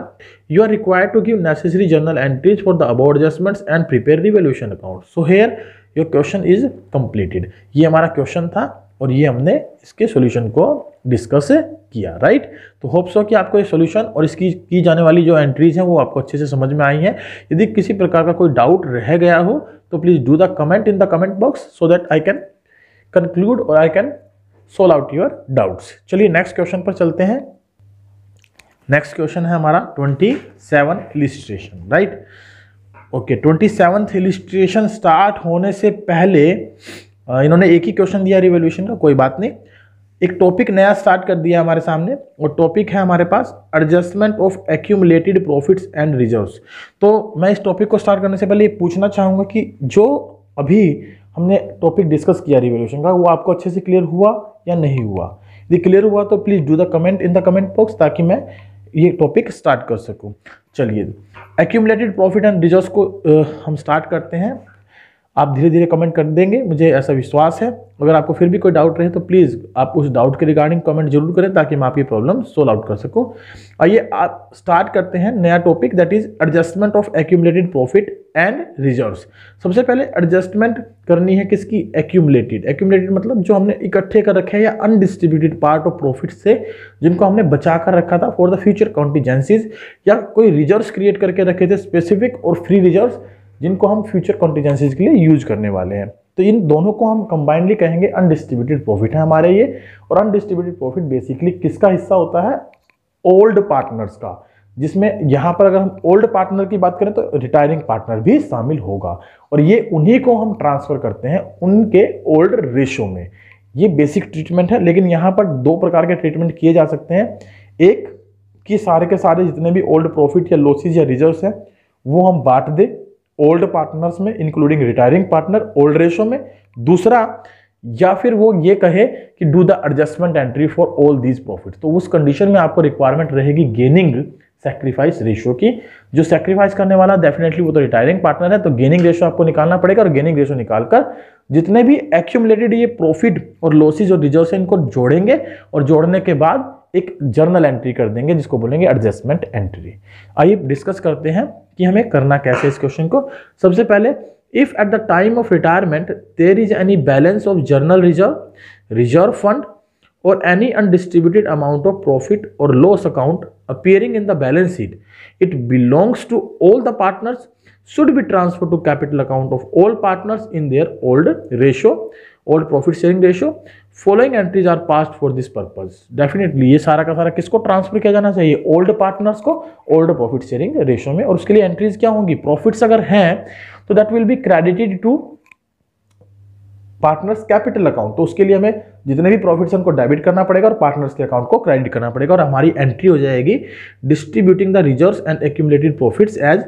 you are required to give necessary journal entries for the अब adjustments and prepare revolution account so here your question is completed ये हमारा क्वेश्चन था और ये हमने इसके सोल्यूशन को डिस्कस किया राइट तो होप सो कि आपको ये सोल्यूशन और इसकी की जाने वाली जो एंट्रीज हैं वो आपको अच्छे से समझ में आई हैं यदि किसी प्रकार का कोई डाउट रह गया हो तो please do the comment in the comment box so that I can conclude और I can solve out your doubts चलिए नेक्स्ट क्वेश्चन पर चलते हैं नेक्स्ट क्वेश्चन है हमारा twenty seven illustration right okay twenty seven illustration start होने से पहले इन्होंने एक ही क्वेश्चन दिया रिवोल्यूशन का कोई बात नहीं एक टॉपिक नया स्टार्ट कर दिया हमारे सामने वो टॉपिक है हमारे पास adjustment of accumulated profits and reserves तो मैं इस टॉपिक को स्टार्ट करने से पहले ये पूछना चाहूँगा कि जो अभी हमने टॉपिक डिस्कस किया रिवोल्यूशन का वो आपको अच्छे से क्लियर हुआ या नहीं हुआ यदि क्लियर हुआ तो please do the comment in the comment box ताकि मैं ये टॉपिक स्टार्ट कर सकूँ चलिए एक्यूमुलेटेड प्रॉफिट एंड रिजर्व को आ, हम स्टार्ट करते हैं आप धीरे धीरे कमेंट कर देंगे मुझे ऐसा विश्वास है अगर आपको फिर भी कोई डाउट रहे तो प्लीज़ आप उस डाउट के रिगार्डिंग कमेंट जरूर करें ताकि मैं आपकी प्रॉब्लम सोल्व आउट कर सकूं आइए आप स्टार्ट करते हैं नया topic that is adjustment of accumulated profit and reserve सबसे पहले एडजस्टमेंट करनी है किसकी एक्यूमलेटेड एक्यूमलेटेड मतलब जो हमने इकट्ठे कर रखे हैं या अनडिस्ट्रीब्यूटेड पार्ट ऑफ प्रॉफिट से जिनको हमने बचा कर रखा था फॉर द फ्यूचर कॉन्टीजेंसीज या कोई रिजर्व क्रिएट करके रखे थे स्पेसिफिक और फ्री रिजर्व जिनको हम फ्यूचर कॉन्टीजेंसीज के लिए यूज करने वाले हैं तो इन दोनों को हम कंबाइनली कहेंगे अनडिस्ट्रीब्यूटेड प्रॉफिट है हमारे ये और अनडिस्ट्रीब्यूटेड प्रॉफिट बेसिकली किसका हिस्सा होता है ओल्ड पार्टनर्स का जिसमें यहाँ पर अगर हम ओल्ड पार्टनर की बात करें तो रिटायरिंग पार्टनर भी शामिल होगा और ये उन्हीं को हम ट्रांसफ़र करते हैं उनके ओल्ड रेशो में ये बेसिक ट्रीटमेंट है लेकिन यहाँ पर दो प्रकार के ट्रीटमेंट किए जा सकते हैं एक कि सारे के सारे जितने भी ओल्ड प्रॉफिट या लॉसेज या रिजर्व्स हैं वो हम बांट दें ओल्ड पार्टनर्स में including retiring partner old ratio में दूसरा या फिर वो ये कहे कि do the adjustment entry for all these profit तो उस कंडीशन में आपको रिक्वायरमेंट रहेगी गेनिंग सेक्रीफाइस रेशियो की जो सेक्रीफाइस करने वाला डेफिनेटली वो तो रिटायरिंग पार्टनर है तो गेनिंग रेशियो आपको निकालना पड़ेगा और गेनिंग रेशियो निकालकर जितने भी एक्यूमलेटेड ये प्रॉफिट और लॉसेज और रिजर्व है इनको जोड़ेंगे और जोड़ने के बाद एक जर्नल एंट्री कर देंगे जिसको बोलेंगे एडजस्टमेंट एंट्री आइए डिस्कस करते हैं कि हमें करना कैसे इस क्वेश्चन को सबसे पहले if at the time of retirement there is any balance of general reserve reserve fund और any undistributed amount of profit और loss account appearing in the balance sheet it belongs to all the partners should be transferred to capital account of all partners in their old ratio और profit sharing ratio following entries are passed for this purpose definitely ये सारा का सारा किसको transfer किया जाना चाहिए old partners को ओल्ड प्रॉफिट शेयरिंग रेशियो में और उसके लिए एंट्रीज क्या होंगी प्रॉफिट्स अगर हैं तो that will be credited to partners capital account तो उसके लिए हमें जितने भी प्रॉफिट्स उनको डेबिट करना पड़ेगा और पार्टनर्स के अकाउंट को क्रेडिट करना पड़ेगा और हमारी एंट्री हो जाएगी distributing the reserve and accumulated profits as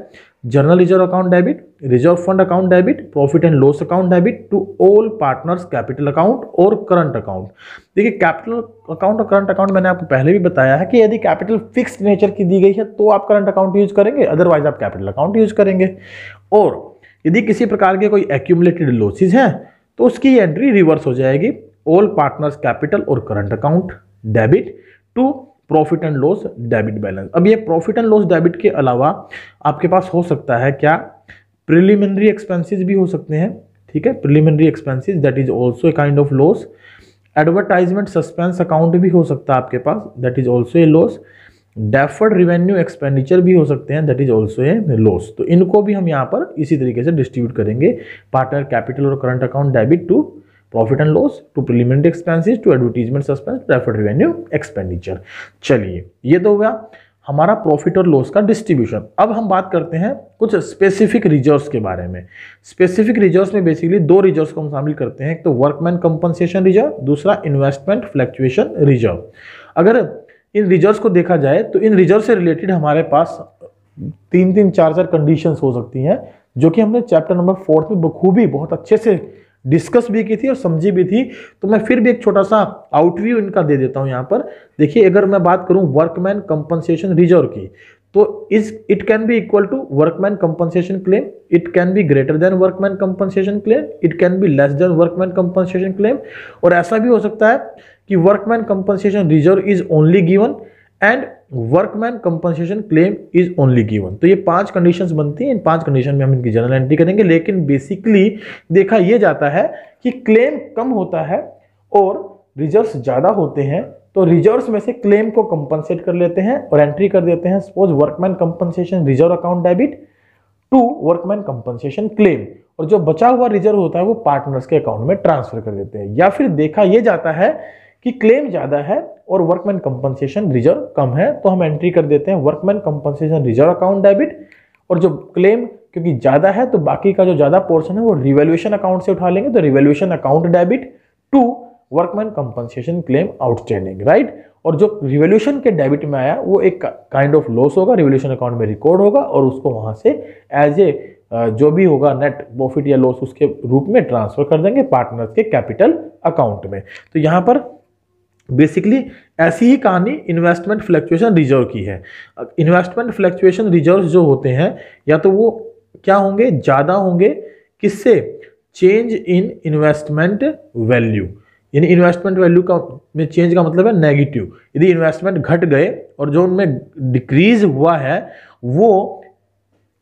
general reserve account debit reserve fund account debit profit and loss account debit to all partners capital account और करंट अकाउंट देखिए कैपिटल अकाउंट और current account मैंने आपको पहले भी बताया है कि यदि कैपिटल फिक्स्ड नेचर की दी गई है तो आप करंट अकाउंट यूज करेंगे अदरवाइज आप कैपिटल अकाउंट यूज करेंगे और यदि किसी प्रकार के कोई एक्यूमलेटेड लॉसेज हैं तो उसकी एंट्री रिवर्स हो जाएगी ऑल पार्टनर्स कैपिटल और current account debit to profit and loss debit balance अब ये प्रॉफिट एंड लॉस डेबिट के अलावा आपके पास हो सकता है क्या प्रिलिमिनरी एक्सपेंसिस भी हो सकते हैं ठीक है preliminary expenses that is also a kind of loss advertisement suspense account भी हो सकता है आपके पास that is also a loss deferred revenue expenditure भी हो सकते हैं that is also a loss तो इनको भी हम यहाँ पर इसी तरीके से डिस्ट्रीब्यूट करेंगे पार्टनर कैपिटल और current account debit to profit and loss to preliminary expenses to advertisement suspense preferred revenue expenditure चलिए ये तो हुआ हमारा प्रॉफिट और लॉस का डिस्ट्रीब्यूशन अब हम बात करते हैं कुछ स्पेसिफिक रिजर्व के बारे में स्पेसिफिक रिजर्व में बेसिकली दो रिजर्व को हम शामिल करते हैं एक तो वर्कमैन कंपनसेशन रिजर्व दूसरा इन्वेस्टमेंट फ्लैक्चुएशन रिजर्व अगर इन रिजर्व को देखा जाए तो इन रिजर्व से रिलेटेड हमारे पास तीन तीन चार चार कंडीशंस हो सकती हैं जो कि हमने चैप्टर नंबर फोर्थ में बखूबी बहुत अच्छे से डिस्कस भी की थी और समझी भी थी तो मैं फिर भी एक छोटा सा आउटव्यू इनका दे देता हूँ यहाँ पर देखिए अगर मैं बात करूँ वर्कमैन कंपनसेशन रिजर्व की तो is it can be equal to workman compensation claim it can be greater than workman compensation claim it can be less than workman compensation claim और ऐसा भी हो सकता है कि workman compensation reserve is only given and workman compensation claim is only given तो ये पांच कंडीशंस बनती हैं इन पांच कंडीशन में हम इनकी जनरल एंट्री करेंगे लेकिन बेसिकली देखा यह जाता है कि क्लेम कम होता है और रिजर्व्स ज़्यादा होते हैं तो रिजर्व्स में से क्लेम को कंपनसेट कर लेते हैं और एंट्री कर देते हैं suppose workman compensation reserve account debit to workman compensation claim और जो बचा हुआ रिजर्व होता है वो पार्टनर्स के अकाउंट में ट्रांसफर कर देते हैं या फिर देखा यह जाता है कि क्लेम ज़्यादा है और वर्कमैन कंपनसेशन रिजर्व कम है तो हम एंट्री कर देते हैं workman compensation reserve account debit और जो क्लेम क्योंकि ज़्यादा है तो बाकी का जो ज़्यादा पोर्शन है वो रिवेल्यूशन अकाउंट से उठा लेंगे तो revaluation account debit to workman compensation claim outstanding right और जो रिवोल्यूशन के डेबिट में आया वो एक काइंड ऑफ लॉस होगा रिवोल्यूशन अकाउंट में रिकॉर्ड होगा और उसको वहाँ से एज ए जो भी होगा नेट प्रॉफिट या लॉस उसके रूप में ट्रांसफर कर देंगे पार्टनर्स के कैपिटल अकाउंट में तो यहाँ पर बेसिकली तो ऐसी ही कहानी इन्वेस्टमेंट फ्लक्चुएशन रिजर्व की है इन्वेस्टमेंट फ्लक्चुएशन रिजर्व जो होते हैं या तो वो क्या होंगे ज़्यादा होंगे किससे चेंज इन इन्वेस्टमेंट वैल्यू यानी इन्वेस्टमेंट वैल्यू का में चेंज का मतलब है नेगेटिव यदि इन्वेस्टमेंट घट गए और जो उनमें डिक्रीज हुआ है वो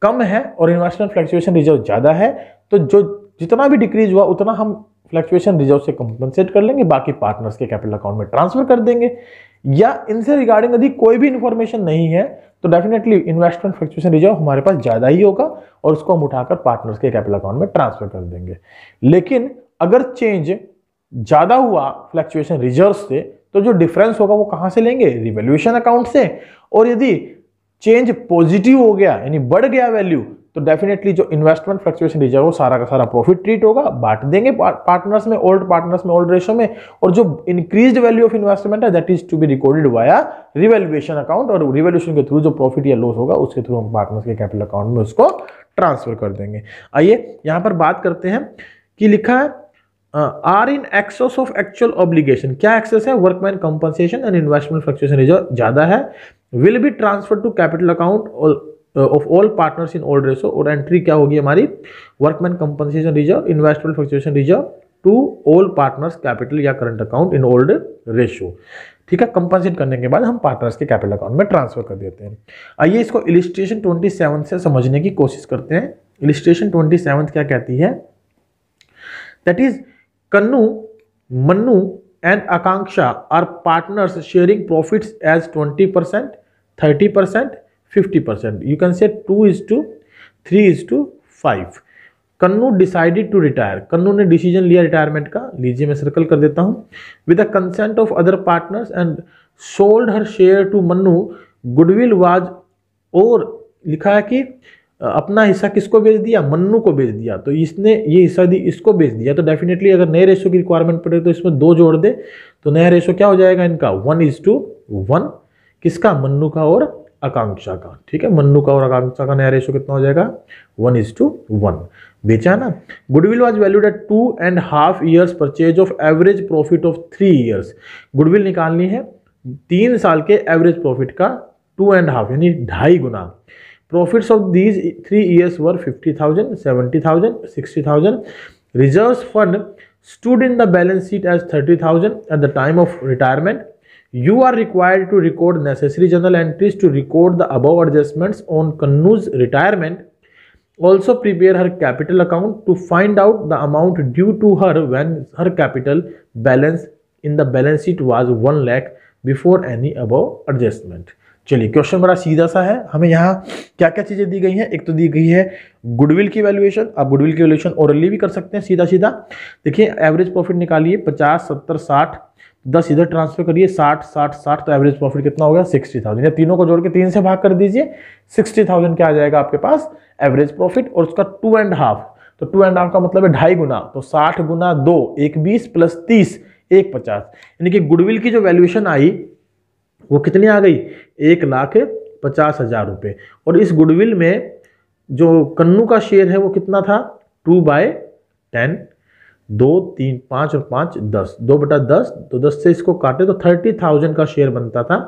कम है और इन्वेस्टमेंट फ्लक्चुएशन रिजर्व ज़्यादा है तो जो जितना भी डिक्रीज हुआ उतना हम फ्लक्चुएशन रिजर्व से कंपनसेट कर लेंगे बाकी पार्टनर्स के कैपिटल अकाउंट में ट्रांसफर कर देंगे या इनसे रिगार्डिंग यदि कोई भी इन्फॉर्मेशन नहीं है तो डेफिनेटली इन्वेस्टमेंट फ्लक्चुएशन रिजर्व हमारे पास ज़्यादा ही होगा और उसको हम उठाकर पार्टनर्स के कैपिटल अकाउंट में ट्रांसफर कर देंगे लेकिन अगर चेंज ज़्यादा हुआ फ्लक्चुएशन रिजर्व से तो जो डिफरेंस होगा वो कहाँ से लेंगे रिवेल्यूशन अकाउंट से और यदि चेंज पॉजिटिव हो गया यानी बढ़ गया वैल्यू तो डेफिनेटली जो इन्वेस्टमेंट फ्लक्चुएशन रिजर्व वो सारा का सारा प्रॉफिट ट्रीट होगा बांट देंगे पार्टनर्स में ओल्ड पार्टनर्स में ओल्ड रेशो में और जो इंक्रीज वैल्यू ऑफ इन्वेस्टमेंट है that is to be recorded via revaluation account और रिवेल्यूशन के थ्रू जो प्रॉफिट या लॉस होगा उसके थ्रू हम पार्टनर्स के कैपिटल अकाउंट में उसको ट्रांसफर कर देंगे आइए यहाँ पर बात करते हैं कि लिखा है are in excess of actual obligation क्या एक्सेस है workman compensation and investment fluctuation reserve ज्यादा है will be transfer to capital account of all partners in old ratio और एंट्री क्या होगी हमारी workman compensation reserve investment fluctuation reserve to old partners capital या current account in old ratio ठीक है compensate करने के बाद हम पार्टनर्स के कैपिटल अकाउंट में ट्रांसफर कर देते हैं आइए इसको इलिस्ट्रेशन 27 से समझने की कोशिश करते हैं इलिस्ट्रेशन 27 क्या कहती है that is Kannu Mannu and Akanksha are partners sharing profits as 20 percent thirty percent 50%. You can say 2 is to 3 is to 5. Kannu decided to retire Kannu ने डिसीजन लिया रिटायरमेंट का लीजिए मैं सर्कल कर देता हूँ with the consent of other partners and sold her share to Mannu goodwill was और लिखा है कि अपना हिस्सा किसको बेच दिया मन्नू को बेच दिया तो इसने ये हिस्सा दी इसको बेच दिया तो डेफिनेटली अगर नए रेशो की रिक्वायरमेंट पड़े तो इसमें दो जोड़ दे तो नया रेशो क्या हो जाएगा इनका वन इज टू वन किसका मन्नू का और आकांक्षा का ठीक है मन्नू का और आकांक्षा का नया रेशो कितना हो जाएगा वन इज टू वन बेचा ना goodwill was valued at two and half years purchase of average profit of three years goodwill निकालनी है तीन साल के एवरेज प्रॉफिट का टू एंड हाफ यानी ढाई गुना profit of these three years were fifty thousand seventy thousand sixty thousand reserve fund stood in the balance sheet as thirty thousand at the time of retirement you are required to record necessary journal entries to record the above adjustments on Kannu's retirement also prepare her capital account to find out the amount due to her when her capital balance in the balance sheet was one lakh before any above adjustment चलिए question बड़ा सीधा सा है हमें यहाँ क्या क्या चीज़ें दी गई हैं एक तो दी गई है गुडविल की वैल्यूएशन आप गुडविल की वैल्यूएशन ओरली भी कर सकते हैं सीधा सीधा देखिए एवरेज प्रॉफिट निकालिए पचास सत्तर साठ दस इधर ट्रांसफर करिए साठ साठ साठ तो एवरेज प्रॉफिट कितना हो गया सिक्सटी थाउजेंड या तीनों को जोड़ के तीन से भाग कर दीजिए सिक्सटी थाउजेंड क्या आ जाएगा आपके पास एवरेज प्रॉफिट और उसका टू एंड हाफ तो टू एंड हाफ का मतलब है ढाई गुना तो साठ गुना दो एक बीस प्लस तीस एक पचास यानी कि गुडविल की जो वैल्यूएशन आई वो कितनी आ गई एक लाख पचास हजार रुपये और इस गुडविल में जो कन्नू का शेयर है वो कितना था टू बाय टेन दो तीन पाँच और पाँच दस दो बटा दस तो दस से इसको काटे तो थर्टी थाउजेंड का शेयर बनता था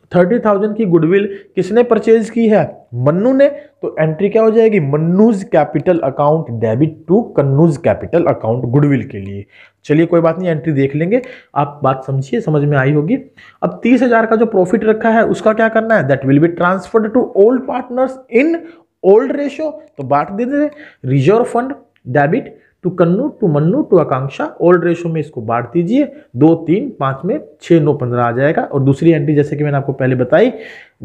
तो थर्टी थाउजेंड की गुडविल किसने परचेज की है मन्नू ने तो एंट्री क्या हो जाएगी Mannu's capital account debit to Kannu's capital account goodwill के लिए चलिए कोई बात नहीं एंट्री देख लेंगे आप बात समझिए समझ में आई होगी अब तीस हजार का जो प्रॉफिट रखा है उसका क्या करना है that will be transferred to old partners in old ratio तो बांट दे दे reserve fund debit to Kannu to Mannu to Akanksha old ratio में इसको बांट दीजिए दो तीन पाँच में छः नौ पंद्रह आ जाएगा और दूसरी एंट्री जैसे कि मैंने आपको पहले बताई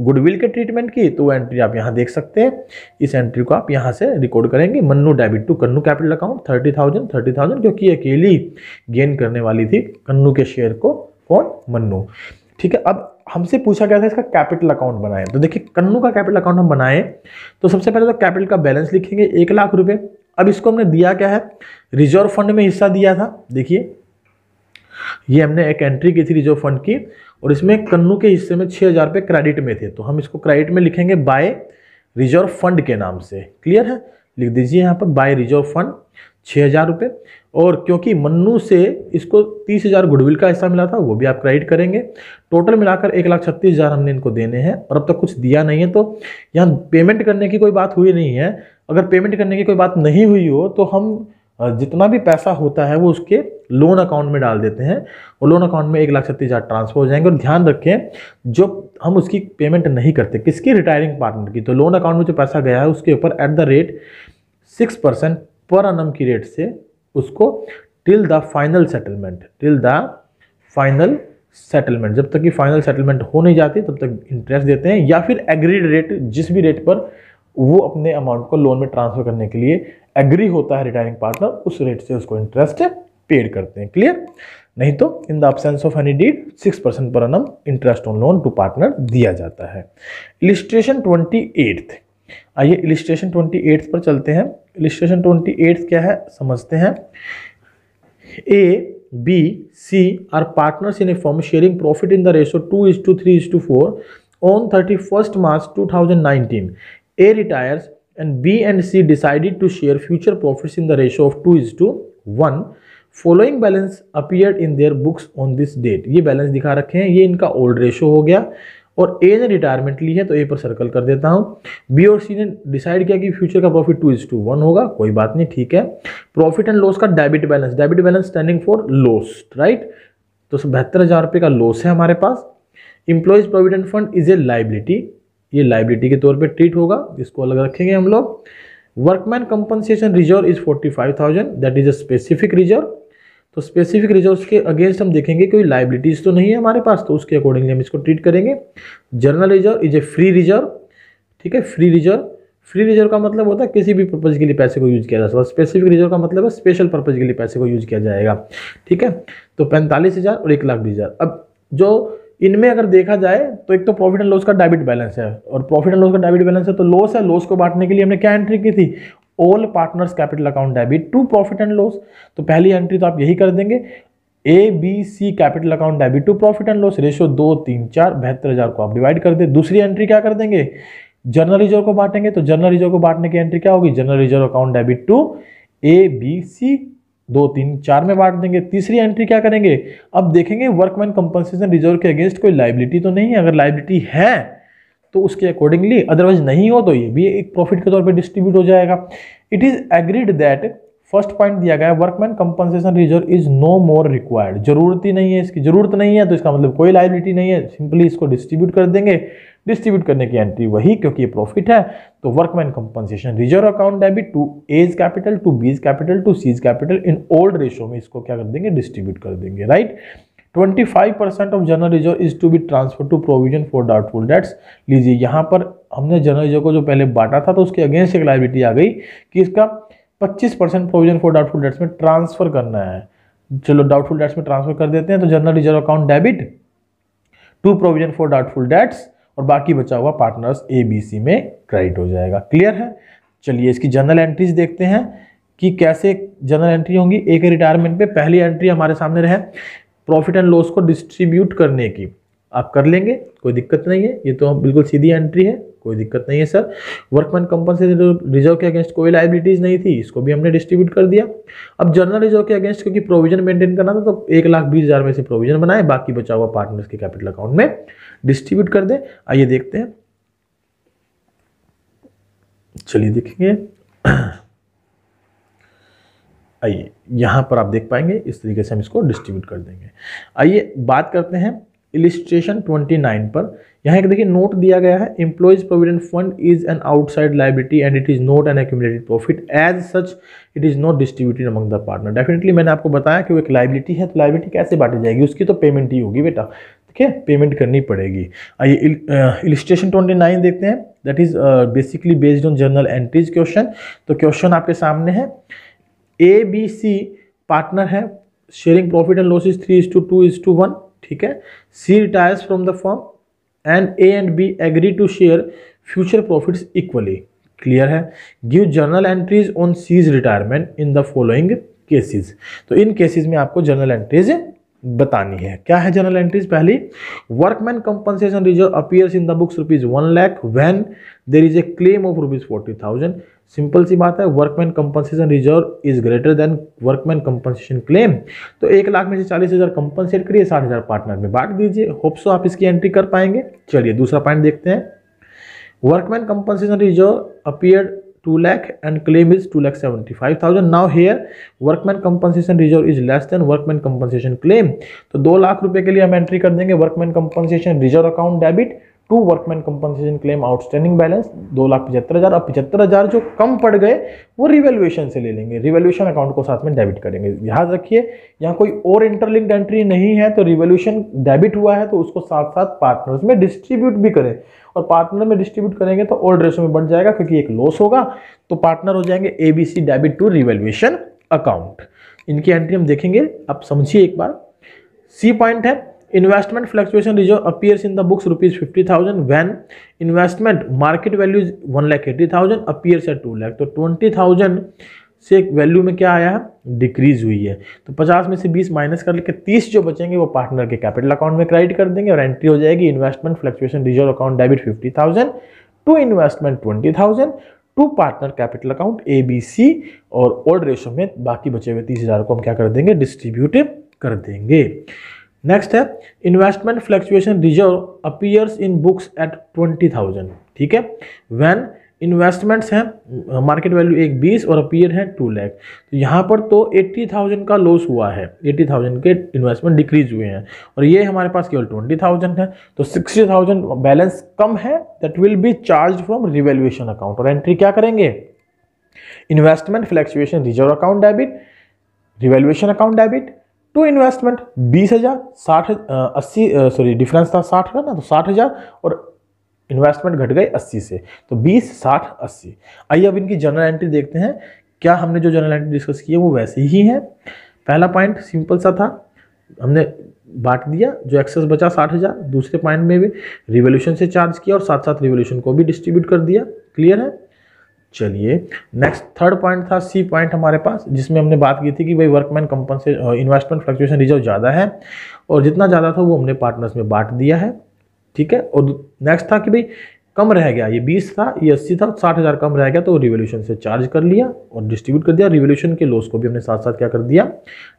गुडविल के ट्रीटमेंट की तो वो एंट्री आप यहाँ देख सकते हैं इस एंट्री को आप यहाँ से रिकॉर्ड करेंगे Mannu debit to Kannu capital account thirty thousand thirty thousand क्योंकि अकेली गेन करने वाली थी कन्नू के शेयर को कौन मन्नू ठीक है अब हमसे पूछा गया था इसका कैपिटल अकाउंट बनाएं तो देखिए कन्नू का कैपिटल अकाउंट हम बनाएं तो सबसे पहले तो कैपिटल का बैलेंस लिखेंगे एक लाख रुपए अब इसको हमने दिया क्या है रिजर्व फंड में हिस्सा दिया था देखिए ये हमने एक एंट्री की थी रिजर्व फंड की और इसमें कन्नू के हिस्से में छः हज़ार रुपये क्रेडिट में थे तो हम इसको क्रेडिट में लिखेंगे बाय रिजर्व फंड के नाम से क्लियर है लिख दीजिए यहाँ पर बाय रिजर्व फंड छः हज़ार रुपये और क्योंकि मन्नू से इसको तीस हज़ार गुडविल का हिस्सा मिला था वो भी आप क्रेडिट करेंगे टोटल मिलाकर एक लाख छत्तीस हज़ार हमने इनको देने हैं और अब तक कुछ दिया नहीं है तो यहाँ पेमेंट करने की कोई बात हुई नहीं है अगर पेमेंट करने की कोई बात नहीं हुई हो तो हम जितना भी पैसा होता है वो उसके लोन अकाउंट में डाल देते हैं और लोन अकाउंट में एक लाख छत्तीस हज़ार ट्रांसफर हो जाएंगे और ध्यान रखें जो हम उसकी पेमेंट नहीं करते किसकी रिटायरिंग पार्टनर की तो लोन अकाउंट में जो पैसा गया है उसके ऊपर at the rate six percent per annum की रेट से उसको till the final settlement till the final settlement जब तक कि फाइनल सेटलमेंट हो नहीं जाती तब तक इंटरेस्ट देते हैं या फिर एग्रीड रेट जिस भी रेट पर वो अपने अमाउंट को लोन में ट्रांसफर करने के लिए एग्री होता है रिटर्निंग पार्टनर उस रेट से उसको इंटरेस्ट पेड करते हैं क्लियर नहीं तो in the absence of any deed six percent per annum interest on loan to partner दिया जाता है इलिस्ट्रेशन ट्वेंटी एट्थ आइए इलिस्ट्रेशन ट्वेंटी एट्थ पर चलते हैं इलिस्ट्रेशन ट्वेंटी एट्थ क्या है समझते हैं A B C are partners in a firm sharing profit in the ratio two is to three is to four on thirty first March two thousand nineteen A retires and B and C decided to share future profits in the ratio of 2 is to 1. Following balance appear in their books on this date ये balance दिखा रखे हैं ये इनका old ratio हो गया और ए ने रिटायरमेंट ली है तो ए पर सर्कल कर देता हूं बी और सी ने डिसाइड किया कि फ्यूचर का profit two is to one होगा कोई बात नहीं ठीक है प्रॉफिट एंड लॉस का debit balance debit balance standing for loss right तो बहत्तर हज़ार रुपए का लॉस है हमारे पास employees provident fund is a liability ये लाइबिलिटी के तौर पे ट्रीट होगा इसको अलग रखेंगे हम लोग workman compensation reserve is forty five thousand that is a specific reserve तो स्पेसिफिक रिजर्व के अगेंस्ट हम देखेंगे कोई लाइबिलिटीज तो नहीं है हमारे पास तो उसके अकॉर्डिंगली हम इसको ट्रीट करेंगे general reserve is a free reserve ठीक है फ्री रिजर्व फ्री रिजर्व का मतलब होता है किसी भी पर्पज़ के लिए पैसे को यूज़ किया जा सकता है स्पेसिफिक रिजर्व का मतलब है स्पेशल पर्पज़ के लिए पैसे को यूज़ किया जाएगा ठीक है तो पैंतालीस हज़ार और एक लाख बीस हज़ार अब जो इनमें अगर देखा जाए तो एक तो प्रॉफिट एंड लॉस का डेबिट बैलेंस है और प्रॉफिट एंड लॉस का डेबिट बैलेंस है तो लॉस है लॉस को बांटने के लिए हमने क्या एंट्री की थी all partners capital account debit to profit and loss तो पहली एंट्री तो आप यही कर देंगे A B C capital account debit to profit and loss ratio दो तीन चार बहत्तर हज़ार को आप डिवाइड कर दे दूसरी एंट्री क्या कर देंगे जनरल रिजर्व को बांटेंगे तो जनरल रिजर्व को बांटने की एंट्री क्या होगी general reserve account debit to A B C दो तीन चार में बांट देंगे तीसरी एंट्री क्या करेंगे अब देखेंगे वर्कमैन कंपनसेशन रिजर्व के अगेंस्ट कोई लाइबिलिटी तो नहीं है अगर लाइबिलिटी है तो उसके अकॉर्डिंगली अदरवाइज नहीं हो तो ये भी एक प्रॉफिट के तौर पर डिस्ट्रीब्यूट हो जाएगा it is agreed that first point दिया गया है workman compensation reserve is no more required जरूरत ही नहीं है इसकी जरूरत नहीं है तो इसका मतलब कोई लाइबिलिटी नहीं है सिंपली इसको डिस्ट्रीब्यूट कर देंगे डिस्ट्रीब्यूट करने की एंट्री वही क्योंकि ये प्रॉफिट है तो workman compensation reserve account debit to A's capital to B's capital to C's capital in old ratio में इसको क्या कर देंगे डिस्ट्रीब्यूट कर देंगे right 25% of general reserve is to be transfer to provision for doubtful debts लीजिए यहाँ पर हमने जनरल रिजर्व को जो पहले बांटा था तो उसके अगेंस्ट एक लाइबिलिटी आ गई कि इसका 25 percent provision for doubtful debts में ट्रांसफर करना है चलो डाउटफुल डेट्स में ट्रांसफर कर देते हैं तो general reserve account debit to provision for doubtful debts और बाकी बचा हुआ पार्टनर्स ए बी सी में क्रेडिट हो जाएगा क्लियर है चलिए इसकी जनरल एंट्रीज देखते हैं कि कैसे जनरल एंट्री होंगी एक रिटायरमेंट पे पहली एंट्री हमारे सामने रहे प्रॉफिट एंड लॉस को डिस्ट्रीब्यूट करने की आप कर लेंगे कोई दिक्कत नहीं है ये तो बिल्कुल सीधी एंट्री है कोई दिक्कत नहीं है सर वर्कमैन कंपनसेशन रिजर्व के अगेंस्ट कोई लाइबिलिटीज नहीं थी इसको भी हमने डिस्ट्रीब्यूट कर दिया अब जनरल रिजर्व के अगेंस्ट क्योंकि प्रोविजन मेंटेन करना था तो एक लाख बीस हज़ार में से प्रोविजन बनाए बाकी बचा हुआ पार्टनर्स के कैपिटल अकाउंट में डिस्ट्रीब्यूट कर दें आइए देखते हैं चलिए देखेंगे आइए यहाँ पर आप देख पाएंगे इस तरीके से हम इसको डिस्ट्रीब्यूट कर देंगे आइए बात करते हैं इलिस्ट्रेशन 29 पर यहाँ एक देखिए नोट दिया गया है employees provident fund is an outside liability and it is not an accumulated profit as such it is not distributed among the partner definitely मैंने आपको बताया कि वो एक लाइबिलिटी है तो लाइबिलिटी कैसे बांटी जाएगी उसकी तो पेमेंट ही होगी बेटा ठीक है पेमेंट करनी पड़ेगी आइए इलिस्ट्रेशन ट्वेंटी नाइन देखते हैं that is basically based on journal entries question तो क्वेश्चन आपके सामने है ए बी सी पार्टनर है sharing profit and loss is three is to two is to one ठीक है C retires from the firm and A and B agree to share future profit equally clear है give journal entries on C's retirement in the following cases तो इन cases में आपको journal entries बतानी है क्या है जनरल एंट्रीज पहली workman compensation reserve appears in the books rupees one lakh when there is a claim of rupees forty thousand simple सी बात है workman compensation reserve is greater than workman compensation claim तो एक लाख में से चालीस हज़ार कंपनसेट करिए साठ हज़ार पार्टनर में बांट दीजिए होप्सो आप इसकी एंट्री कर पाएंगे चलिए दूसरा पॉइंट देखते हैं workman compensation reserve appear 2 lakh and claim is 2 lakh 75,000. Now here workman compensation reserve is less than workman compensation claim. तो 2 लाख रुपए के लिए हम एंट्री कर देंगे workman compensation reserve account debit to workman compensation claim outstanding balance दो लाख पचहत्तर हज़ार और पचहत्तर हज़ार जो कम पड़ गए वो रिवेल्युएशन से ले लेंगे रिवेल्युएशन अकाउंट को साथ में डेबिट करेंगे याद रखिए यहाँ कोई और इंटरलिंक एंट्री नहीं है तो रिवेल्यूशन डेबिट हुआ है तो उसको साथ साथ पार्टनर्स में डिस्ट्रीब्यूट भी करें और पार्टनर में डिस्ट्रीब्यूट करेंगे तो ओल्ड रेशो में बढ़ जाएगा क्योंकि एक लॉस होगा तो पार्टनर हो जाएंगे A B C debit to revaluation account इनकी एंट्री हम देखेंगे आप समझिए एक बार सी पॉइंट है investment fluctuation reserve appears in the books rupees fifty thousand when investment market values one lakh eighty thousand appears at two lakh तो ट्वेंटी थाउजेंड से वैल्यू में क्या आया है डिक्रीज हुई है तो पचास में से बीस माइनस कर लेकर तीस जो बचेंगे वो पार्टनर के कैपिटल अकाउंट में क्रेडिट कर देंगे और एंट्री हो जाएगी investment fluctuation reserve account debit fifty thousand to investment twenty thousand to partner capital account A B C और ओल्ड रेशो में बाकी बचे हुए तीस हज़ार को हम क्या कर देंगे डिस्ट्रीब्यूट कर देंगे नेक्स्ट है investment fluctuation reserve appears in books at twenty thousand ठीक है वैन इन्वेस्टमेंट्स हैं मार्केट वैल्यू एक बीस और अपीयर है टू लैख तो यहाँ पर तो एट्टी थाउजेंड का लॉस हुआ है एट्टी थाउजेंड के इन्वेस्टमेंट डिक्रीज हुए हैं और ये हमारे पास केवल ट्वेंटी थाउजेंड है तो सिक्सटी थाउजेंड बैलेंस कम है that will be charge from revaluation account और एंट्री क्या करेंगे investment fluctuation reserve account debit revaluation account debit to investment बीस हज़ार साठ अस्सी सॉरी डिफरेंस था साठ का ना तो साठ हज़ार और इन्वेस्टमेंट घट गए अस्सी से तो बीस साठ अस्सी आइए अब इनकी जनरल एंट्री देखते हैं क्या हमने जो जनरल एंट्री डिस्कस की है वो वैसे ही है पहला पॉइंट सिंपल सा था हमने बांट दिया जो एक्सेस बचा साठ हज़ार दूसरे पॉइंट में भी रिवोल्यूशन से चार्ज किया और साथ साथ रिवोल्यूशन को भी डिस्ट्रीब्यूट कर दिया क्लियर है चलिए नेक्स्ट थर्ड पॉइंट था सी पॉइंट हमारे पास जिसमें हमने बात की थी कि भाई वर्कमैन कंपनसे इन्वेस्टमेंट फ्लक्चुएशन रिजर्व ज़्यादा है और जितना ज़्यादा था वो हमने पार्टनर्स में बांट दिया है ठीक है और नेक्स्ट था कि भाई कम रह गया ये 20 था ये 80 था साठ हज़ार कम रह गया तो रिवोल्यूशन से चार्ज कर लिया और डिस्ट्रीब्यूट कर दिया रिवोल्यूशन के लॉस को भी हमने साथ साथ क्या कर दिया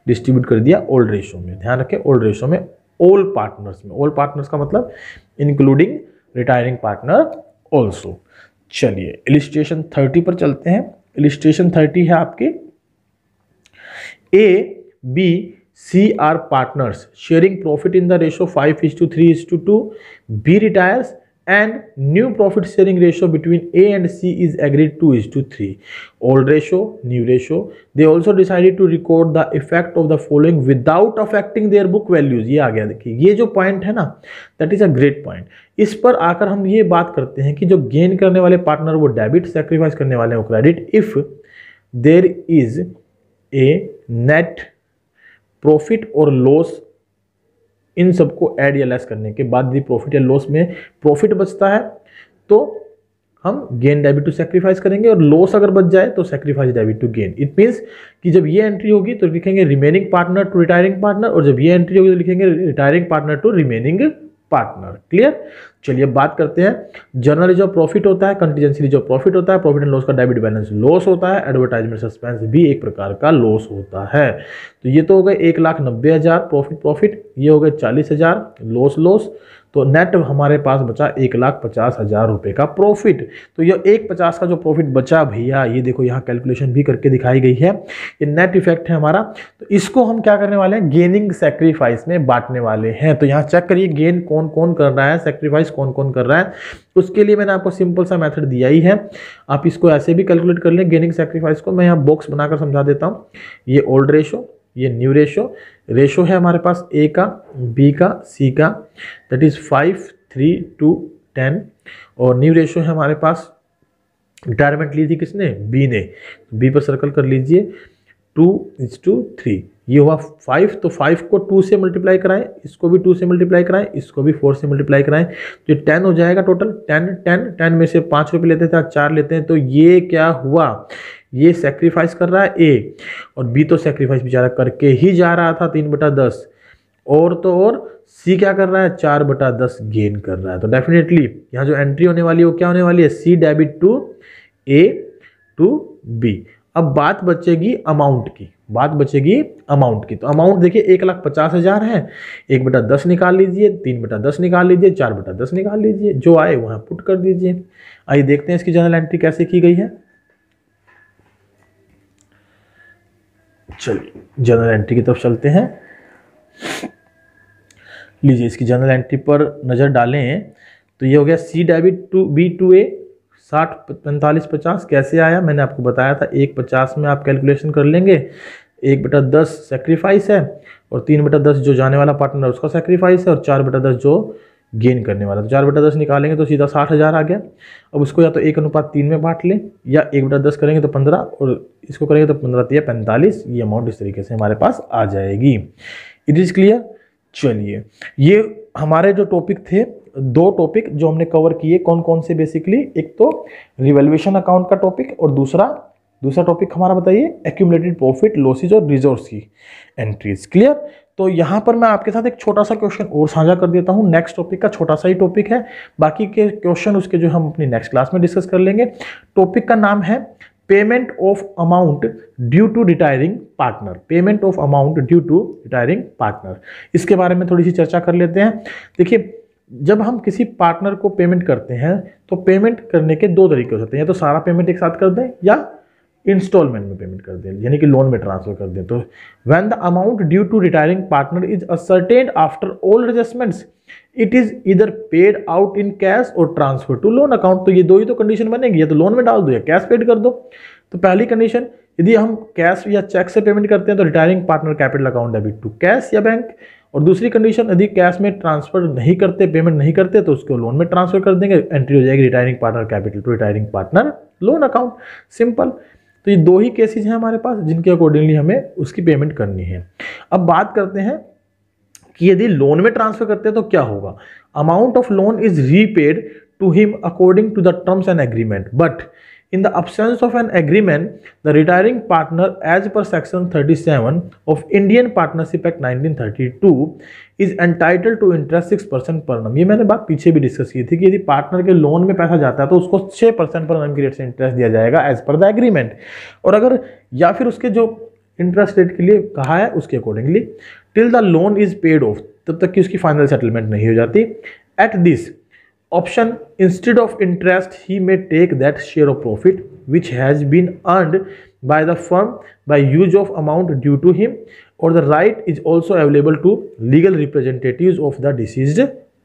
डिस्ट्रीब्यूट कर दिया ओल्ड रेशो में ध्यान रखें ओल्ड रेशो में ओल्ड पार्टनर्स में ओल्ड पार्टनर्स का मतलब इंक्लूडिंग रिटायरिंग पार्टनर ऑल्सो चलिए इलिस्ट्रेशन थर्टी पर चलते हैं इलिस्ट्रेशन थर्टी है आपके A B C are partners sharing profit in the ratio five is to three is to two B retires and new profit sharing ratio between A and C is agreed 2 is to 3. Old ratio, new ratio. They also decided to record the effect of the following without affecting their book values. ये आ गया देखिए ये जो point है ना that is a great point इस पर आकर हम ये बात करते हैं कि जो गेन करने वाले पार्टनर वो डेबिट सेक्रीफाइस करने वाले हैं वो credit if there is a net profit और लॉस इन सबको ऐड या लेस करने के बाद यदि प्रॉफिट या लॉस में प्रॉफिट बचता है तो हम गेन डेबिट टू सेक्रीफाइस करेंगे और लॉस अगर बच जाए तो sacrifice debit to gain it means कि जब ये एंट्री होगी तो लिखेंगे remaining partner to retiring partner और जब ये एंट्री होगी तो लिखेंगे retiring partner to remaining partner clear चलिए बात करते हैं जनरली जो प्रॉफिट होता है कंटीजेंसी जो प्रॉफिट होता है प्रॉफिट एंड लॉस का डेबिट बैलेंस लॉस होता है एडवर्टाइजमेंट सस्पेंस भी एक प्रकार का लॉस होता है तो ये तो हो गए एक लाख नब्बे हज़ार प्रॉफिट प्रॉफिट ये हो गए चालीस हज़ार लॉस लॉस तो नेट हमारे पास बचा एक लाख पचास हज़ार रुपये का प्रॉफिट तो ये एक पचास का जो प्रॉफिट बचा भैया ये देखो यहाँ कैलकुलेशन भी करके दिखाई गई है ये नेट इफेक्ट है हमारा तो इसको हम क्या करने वाले हैं गेनिंग सेक्रीफाइस में बांटने वाले हैं तो यहाँ चेक करिए गेन कौन कौन कर रहा है सेक्रीफाइस कौन कौन कर रहा है उसके लिए मैंने आपको सिंपल सा मेथड दिया ही है आप इसको ऐसे भी कैलकुलेट कर लें गेनिंग सेक्रीफाइस को मैं यहाँ बॉक्स बनाकर समझा देता हूँ ये ओल्ड रेशो ये न्यू रेशो रेशो है हमारे पास ए का बी का सी का that is five three two ten और न्यू रेशो है हमारे पास डायरमेंट ली थी किसने बी ने बी पर सर्कल कर लीजिए टू इज टू थ्री ये हुआ फाइव तो फाइव को टू से मल्टीप्लाई कराएं इसको भी टू से मल्टीप्लाई कराएं इसको भी फोर से मल्टीप्लाई कराएं तो ये टेन हो जाएगा टोटल टेन टेन टेन में से पाँच रुपये लेते थे चार लेते हैं तो ये क्या हुआ ये सेक्रीफाइस कर रहा है ए और बी तो सेक्रीफाइस बेचारा करके ही जा रहा था तीन बटा दस और तो और सी क्या कर रहा है चार बटा दस गेन कर रहा है तो डेफिनेटली यहाँ जो एंट्री होने वाली है वो क्या होने वाली है C debit to A to B अब बात बचेगी अमाउंट की बात बचेगी अमाउंट की तो अमाउंट देखिए एक लाख पचास हज़ार है एक बटा दस निकाल लीजिए तीन बटा दस निकाल लीजिए चार बटा दस निकाल लीजिए जो आए वहाँ पुट कर दीजिए आइए देखते हैं इसकी जनरल एंट्री कैसे की गई है चलिए जनरल एंट्री की तरफ चलते हैं लीजिए इसकी जनरल एंट्री पर नज़र डालें तो ये हो गया C debit to B to A साठ पैंतालीस पचास कैसे आया मैंने आपको बताया था एक पचास में आप कैलकुलेशन कर लेंगे एक बटा दस सेक्रीफाइस है और तीन बटा दस जो जाने वाला पार्टनर है उसका सेक्रीफाइस है और चार बटा दस जो गेन करने वाला तो चार बटा दस निकालेंगे तो सीधा साठ हज़ार आ गया अब उसको या तो एक अनुपात तीन में बांट लें या एक बटा दस करेंगे तो पंद्रह और इसको करेंगे तो पंद्रह तीन पैंतालीस ये अमाउंट इस तरीके से हमारे पास आ जाएगी इट इज़ क्लियर चलिए ये हमारे जो टॉपिक थे दो टॉपिक जो हमने कवर किए कौन कौन से बेसिकली एक तो रिवेल्यूशन अकाउंट का टॉपिक और दूसरा दूसरा टॉपिक हमारा बताइए एक्यूमलेटेड प्रॉफिट लॉसेज और रिजोर्स की एंट्रीज क्लियर तो यहाँ पर मैं आपके साथ एक छोटा सा क्वेश्चन और साझा कर देता हूँ नेक्स्ट टॉपिक का छोटा सा ही टॉपिक है बाकी के क्वेश्चन उसके जो हम अपनी नेक्स्ट क्लास में डिस्कस कर लेंगे टॉपिक का नाम है payment of amount due to retiring partner payment of amount due to retiring partner इसके बारे में थोड़ी सी चर्चा कर लेते हैं देखिए जब हम किसी पार्टनर को पेमेंट करते हैं तो पेमेंट करने के दो तरीके होते हैं या तो सारा पेमेंट एक साथ कर दें या इंस्टॉलमेंट में पेमेंट कर दें यानी कि लोन में ट्रांसफर कर दें तो when the amount due to retiring partner is ascertain after all adjustments it is either paid out in cash और ट्रांसफर टू लोन अकाउंट तो ये दो ही तो कंडीशन बनेगी या तो लोन में डाल दो या कैश पेड कर दो तो पहली कंडीशन यदि हम कैश या चेक से पेमेंट करते हैं तो retiring partner capital account debit to cash या बैंक और दूसरी कंडीशन यदि कैश में ट्रांसफर नहीं करते पेमेंट नहीं करते तो उसको लोन में ट्रांसफर कर देंगे एंट्री हो जाएगी retiring partner capital to retiring partner loan account simple तो ये दो ही केसेज हैं हमारे पास जिनके अकॉर्डिंगली हमें उसकी पेमेंट करनी है अब बात करते हैं कि यदि लोन में ट्रांसफर करते हैं तो क्या होगा amount of loan is repaid to him according to the terms and agreement but In the absence of an agreement, the retiring partner as per section 37 partnership act nineteen thirty two is entitle to interest six percent per annum ये मैंने बात पीछे भी discuss की थी कि यदि partner के लोन में पैसा जाता है तो उसको 6 परसेंट पर नम की रेट से इंटरेस्ट दिया जाएगा एज पर द एग्रीमेंट और अगर या फिर उसके जो इंटरेस्ट रेट के लिए कहा है उसके accordingly till the loan is paid off तब तक कि उसकी फाइनल सेटलमेंट नहीं हो जाती at this option instead of interest he may take that share of profit which has been earned by the firm by use of amount due to him और the right is also available to legal representative of the deceased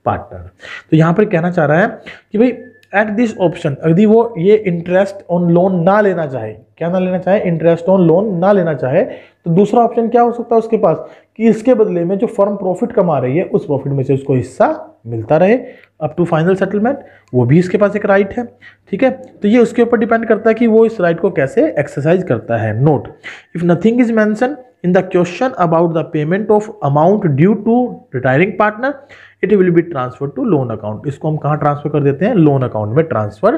partner तो यहां पर कहना चाह रहा है कि भाई एट दिस ऑप्शन यदि वो ये इंटरेस्ट ऑन लोन ना लेना चाहे क्या ना लेना चाहे इंटरेस्ट ऑन लोन ना लेना चाहे तो दूसरा ऑप्शन क्या हो सकता है उसके पास कि इसके बदले में जो फर्म प्रॉफिट कमा रही है उस प्रॉफिट में से उसको हिस्सा मिलता रहे अप टू फाइनल सेटलमेंट वो भी इसके पास एक राइट है ठीक है तो ये उसके ऊपर डिपेंड करता है कि वो इस राइट को कैसे एक्सरसाइज करता है note if nothing is mentioned in the question about the payment of amount due to retiring partner it will be transfer to loan account इसको हम कहाँ ट्रांसफर कर देते हैं लोन अकाउंट में ट्रांसफर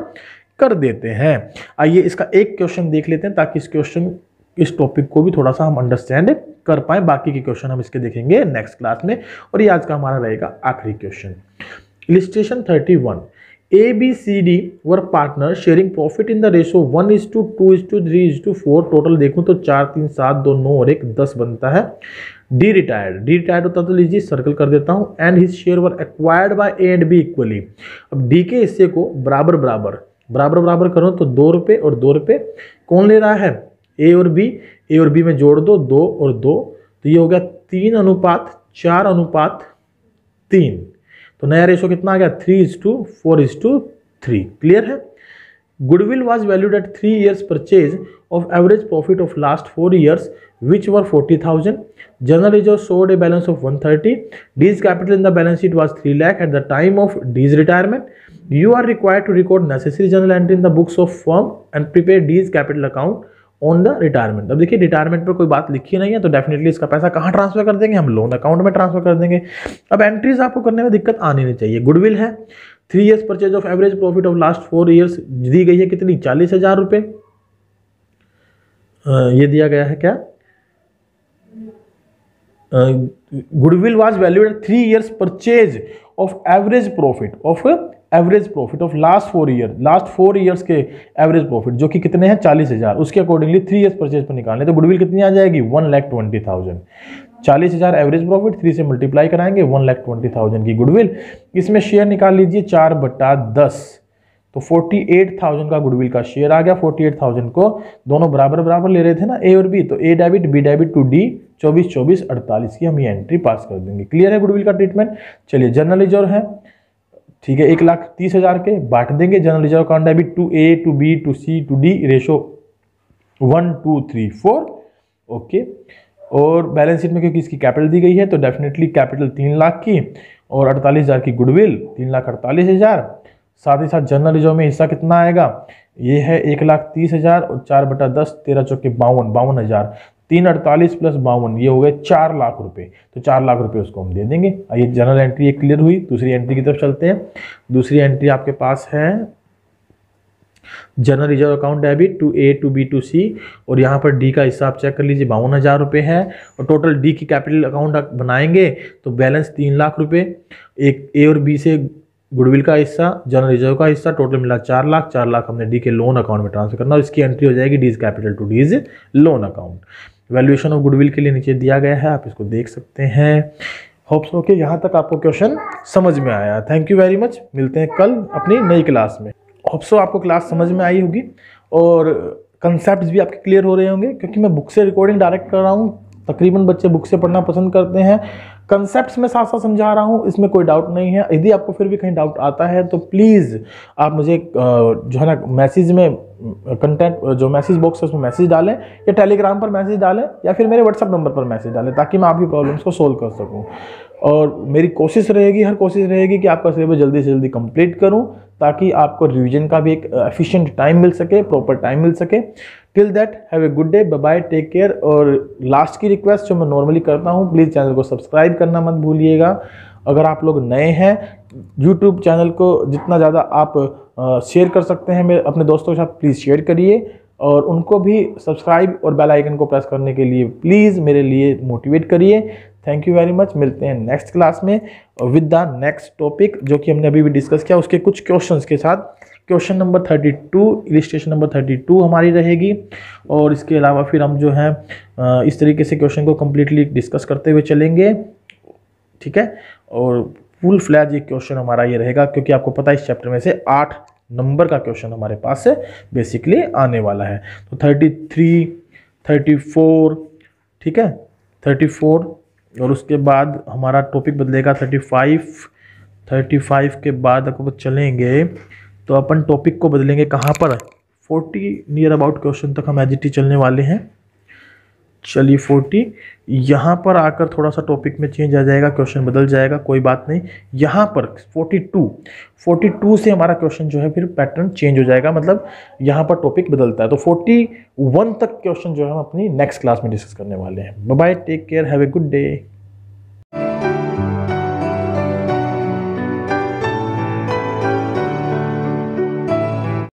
कर देते हैं आइए इसका एक क्वेश्चन देख लेते हैं ताकि इस क्वेश्चन इस टॉपिक को भी थोड़ा सा हम अंडरस्टैंड कर पाए बाकी के क्वेश्चन हम इसके देखेंगे नेक्स्ट क्लास में और ये आज का हमारा रहेगा आखिरी question illustration thirty one A B C D were partner sharing profit in the ratio one is to two is to three is to four total देखूं तो चार तीन सात दो नौ और एक दस बनता है डी रिटायर्ड डी रिटायर्ड होता तो लीजिए सर्कल कर देता हूं and his share were acquired by A and B equally अब डी के हिस्से को बराबर बराबर बराबर बराबर करो तो दो रुपये और दो रुपये कौन ले रहा है ए और बी ए और बी में जोड़ दो दो और दो तो ये हो गया तीन अनुपात चार अनुपात तीन तो नया रेशो कितना आ गया three is to four is to three clear है goodwill was valued at three years purchase of average profit of last four years which were forty thousand general reserve showed a balance of one thirty D's capital in the balance sheet was three lakh at the time of D's retirement you are required to record necessary journal entry in the books of firm and prepare Ds capital account on the retirement अब देखिए retirement पर कोई बात लिखी नहीं है तो definitely इसका पैसा कहाँ ट्रांसफर कर देंगे हम लोन अकाउंट में ट्रांसफर कर देंगे अब एंट्रीज आपको करने में दिक्कत आनी नहीं चाहिए गुडविल है three years purchase of average profit of last four years दी गई है कितनी चालीस हज़ार रुपये ये दिया गया है क्या goodwill was valued three years purchase of average profit of average profit of last four year last four years के एवरेज प्रॉफिट जो कि कितने हैं चालीस हज़ार उसके अकॉर्डिंगली थ्री ईयर्स परचेज पर निकालने तो गुडविल कितनी आ जाएगी वन लैख ट्वेंटी थाउजेंड चालीस हज़ार एवरेज प्रॉफिट थ्री से मल्टीप्लाई कराएंगे वन लैख ट्वेंटी थाउजेंड की गुडविल इसमें शेयर निकाल लीजिए चार बट्टा दस तो फोर्टी एट थाउजेंड का गुडविल का शेयर आ गया फोर्टी एट थाउजेंड को दोनों बराबर बराबर ले रहे थे ना ए और बी तो A debit B debit to D चौबीस चौबीस अड़तालीस की हम ये एंट्री पास कर देंगे क्लियर है गुडविल का ट्रीटमेंट चलिए जर्नल रिजर्व है ठीक है एक लाख तीस हज़ार के बांट देंगे general reserve account debit to A to B to C to D ratio one two three four okay और बैलेंस शीट में क्योंकि इसकी कैपिटल दी गई है तो डेफिनेटली कैपिटल तीन लाख की और अड़तालीस हज़ार की गुडविल तीन लाख अड़तालीस हज़ार साथ ही साथ जनरल रिजर्व में हिस्सा कितना आएगा ये है एक लाख तीस हज़ार और चार बटा दस तेरह चौके बावन बावन हज़ार तीन अड़तालीस प्लस बावन ये हो गए चार लाख रुपए तो चार लाख रुपए उसको हम दे देंगे ये जनरल एंट्री एक क्लियर हुई दूसरी एंट्री की तरफ चलते हैं दूसरी एंट्री आपके पास है general reserve account debit to A to B to C और यहाँ पर डी का हिसाब चेक कर लीजिए बावन हज़ार रुपये है और टोटल डी की कैपिटल अकाउंट बनाएंगे तो बैलेंस तीन लाख रुपये एक ए और बी से गुडविल का हिस्सा जनरल रिजर्व का हिस्सा टोटल मिला चार लाख चार लाख हमने डी के लोन अकाउंट में ट्रांसफर करना और इसकी एंट्री हो जाएगी D's capital to D's loan account valuation of goodwill के लिए नीचे दिया गया है आप इसको देख सकते हैं होप्स ओके यहाँ तक आपको क्वेश्चन समझ में आया थैंक यू वेरी मच मिलते हैं कल अपनी नई क्लास में होप्सो आपको क्लास समझ में आई होगी और कंसेप्ट भी आपके क्लियर हो रहे होंगे क्योंकि मैं बुक से रिकॉर्डिंग डायरेक्ट कर रहा हूँ तकरीबन बच्चे बुक से पढ़ना पसंद करते हैं कंसेप्ट में साथ साथ समझा रहा हूँ इसमें कोई डाउट नहीं है यदि आपको फिर भी कहीं डाउट आता है तो प्लीज़ आप मुझे जो है ना मैसेज में कंटेंट जो मैसेज बॉक्स है उसमें मैसेज डालें या टेलीग्राम पर मैसेज डालें या फिर मेरे व्हाट्सअप नंबर पर मैसेज डालें ताकि मैं आपकी प्रॉब्लम्स को सोल्व कर सकूँ और मेरी कोशिश रहेगी हर कोशिश रहेगी कि आपका सिलेबस जल्दी से जल्दी कंप्लीट करूं ताकि आपको रिवीजन का भी एक एफिशिएंट टाइम मिल सके प्रॉपर टाइम मिल सके till that have a good day bye take care और लास्ट की रिक्वेस्ट जो मैं नॉर्मली करता हूँ प्लीज़ चैनल को सब्सक्राइब करना मत भूलिएगा अगर आप लोग नए हैं यूट्यूब चैनल को जितना ज़्यादा आप शेयर कर सकते हैं मेरे अपने दोस्तों के साथ प्लीज़ शेयर करिए और उनको भी सब्सक्राइब और बेल आइकन को प्रेस करने के लिए प्लीज़ मेरे लिए मोटिवेट करिए थैंक यू वेरी मच मिलते हैं नेक्स्ट क्लास में विद द नेक्स्ट टॉपिक जो कि हमने अभी भी डिस्कस किया उसके कुछ क्वेश्चन के साथ question number thirty two illustration number thirty two हमारी रहेगी और इसके अलावा फिर हम जो है इस तरीके से क्वेश्चन को कम्प्लीटली डिस्कस करते हुए चलेंगे ठीक है और फुल फ्लैज ये क्वेश्चन हमारा ये रहेगा क्योंकि आपको पता है इस चैप्टर में से आठ नंबर का क्वेश्चन हमारे पास से बेसिकली आने वाला है तो थर्टी थ्री थर्टी फोर ठीक है थर्टी फोर और उसके बाद हमारा टॉपिक बदलेगा थर्टी फाइव थर्टी फाइव के बाद अपन चलेंगे तो अपन टॉपिक को बदलेंगे कहाँ पर फोर्टी नियर अबाउट क्वेश्चन तक हम एजिटी चलने वाले हैं चलिए फोर्टी यहाँ पर आकर थोड़ा सा टॉपिक में चेंज आ जाएगा क्वेश्चन बदल जाएगा कोई बात नहीं यहाँ पर 42 42 से हमारा क्वेश्चन जो है फिर पैटर्न चेंज हो जाएगा मतलब यहाँ पर टॉपिक बदलता है तो 41 तक क्वेश्चन जो है हम अपनी नेक्स्ट क्लास में डिस्कस करने वाले हैं bye take care have a good day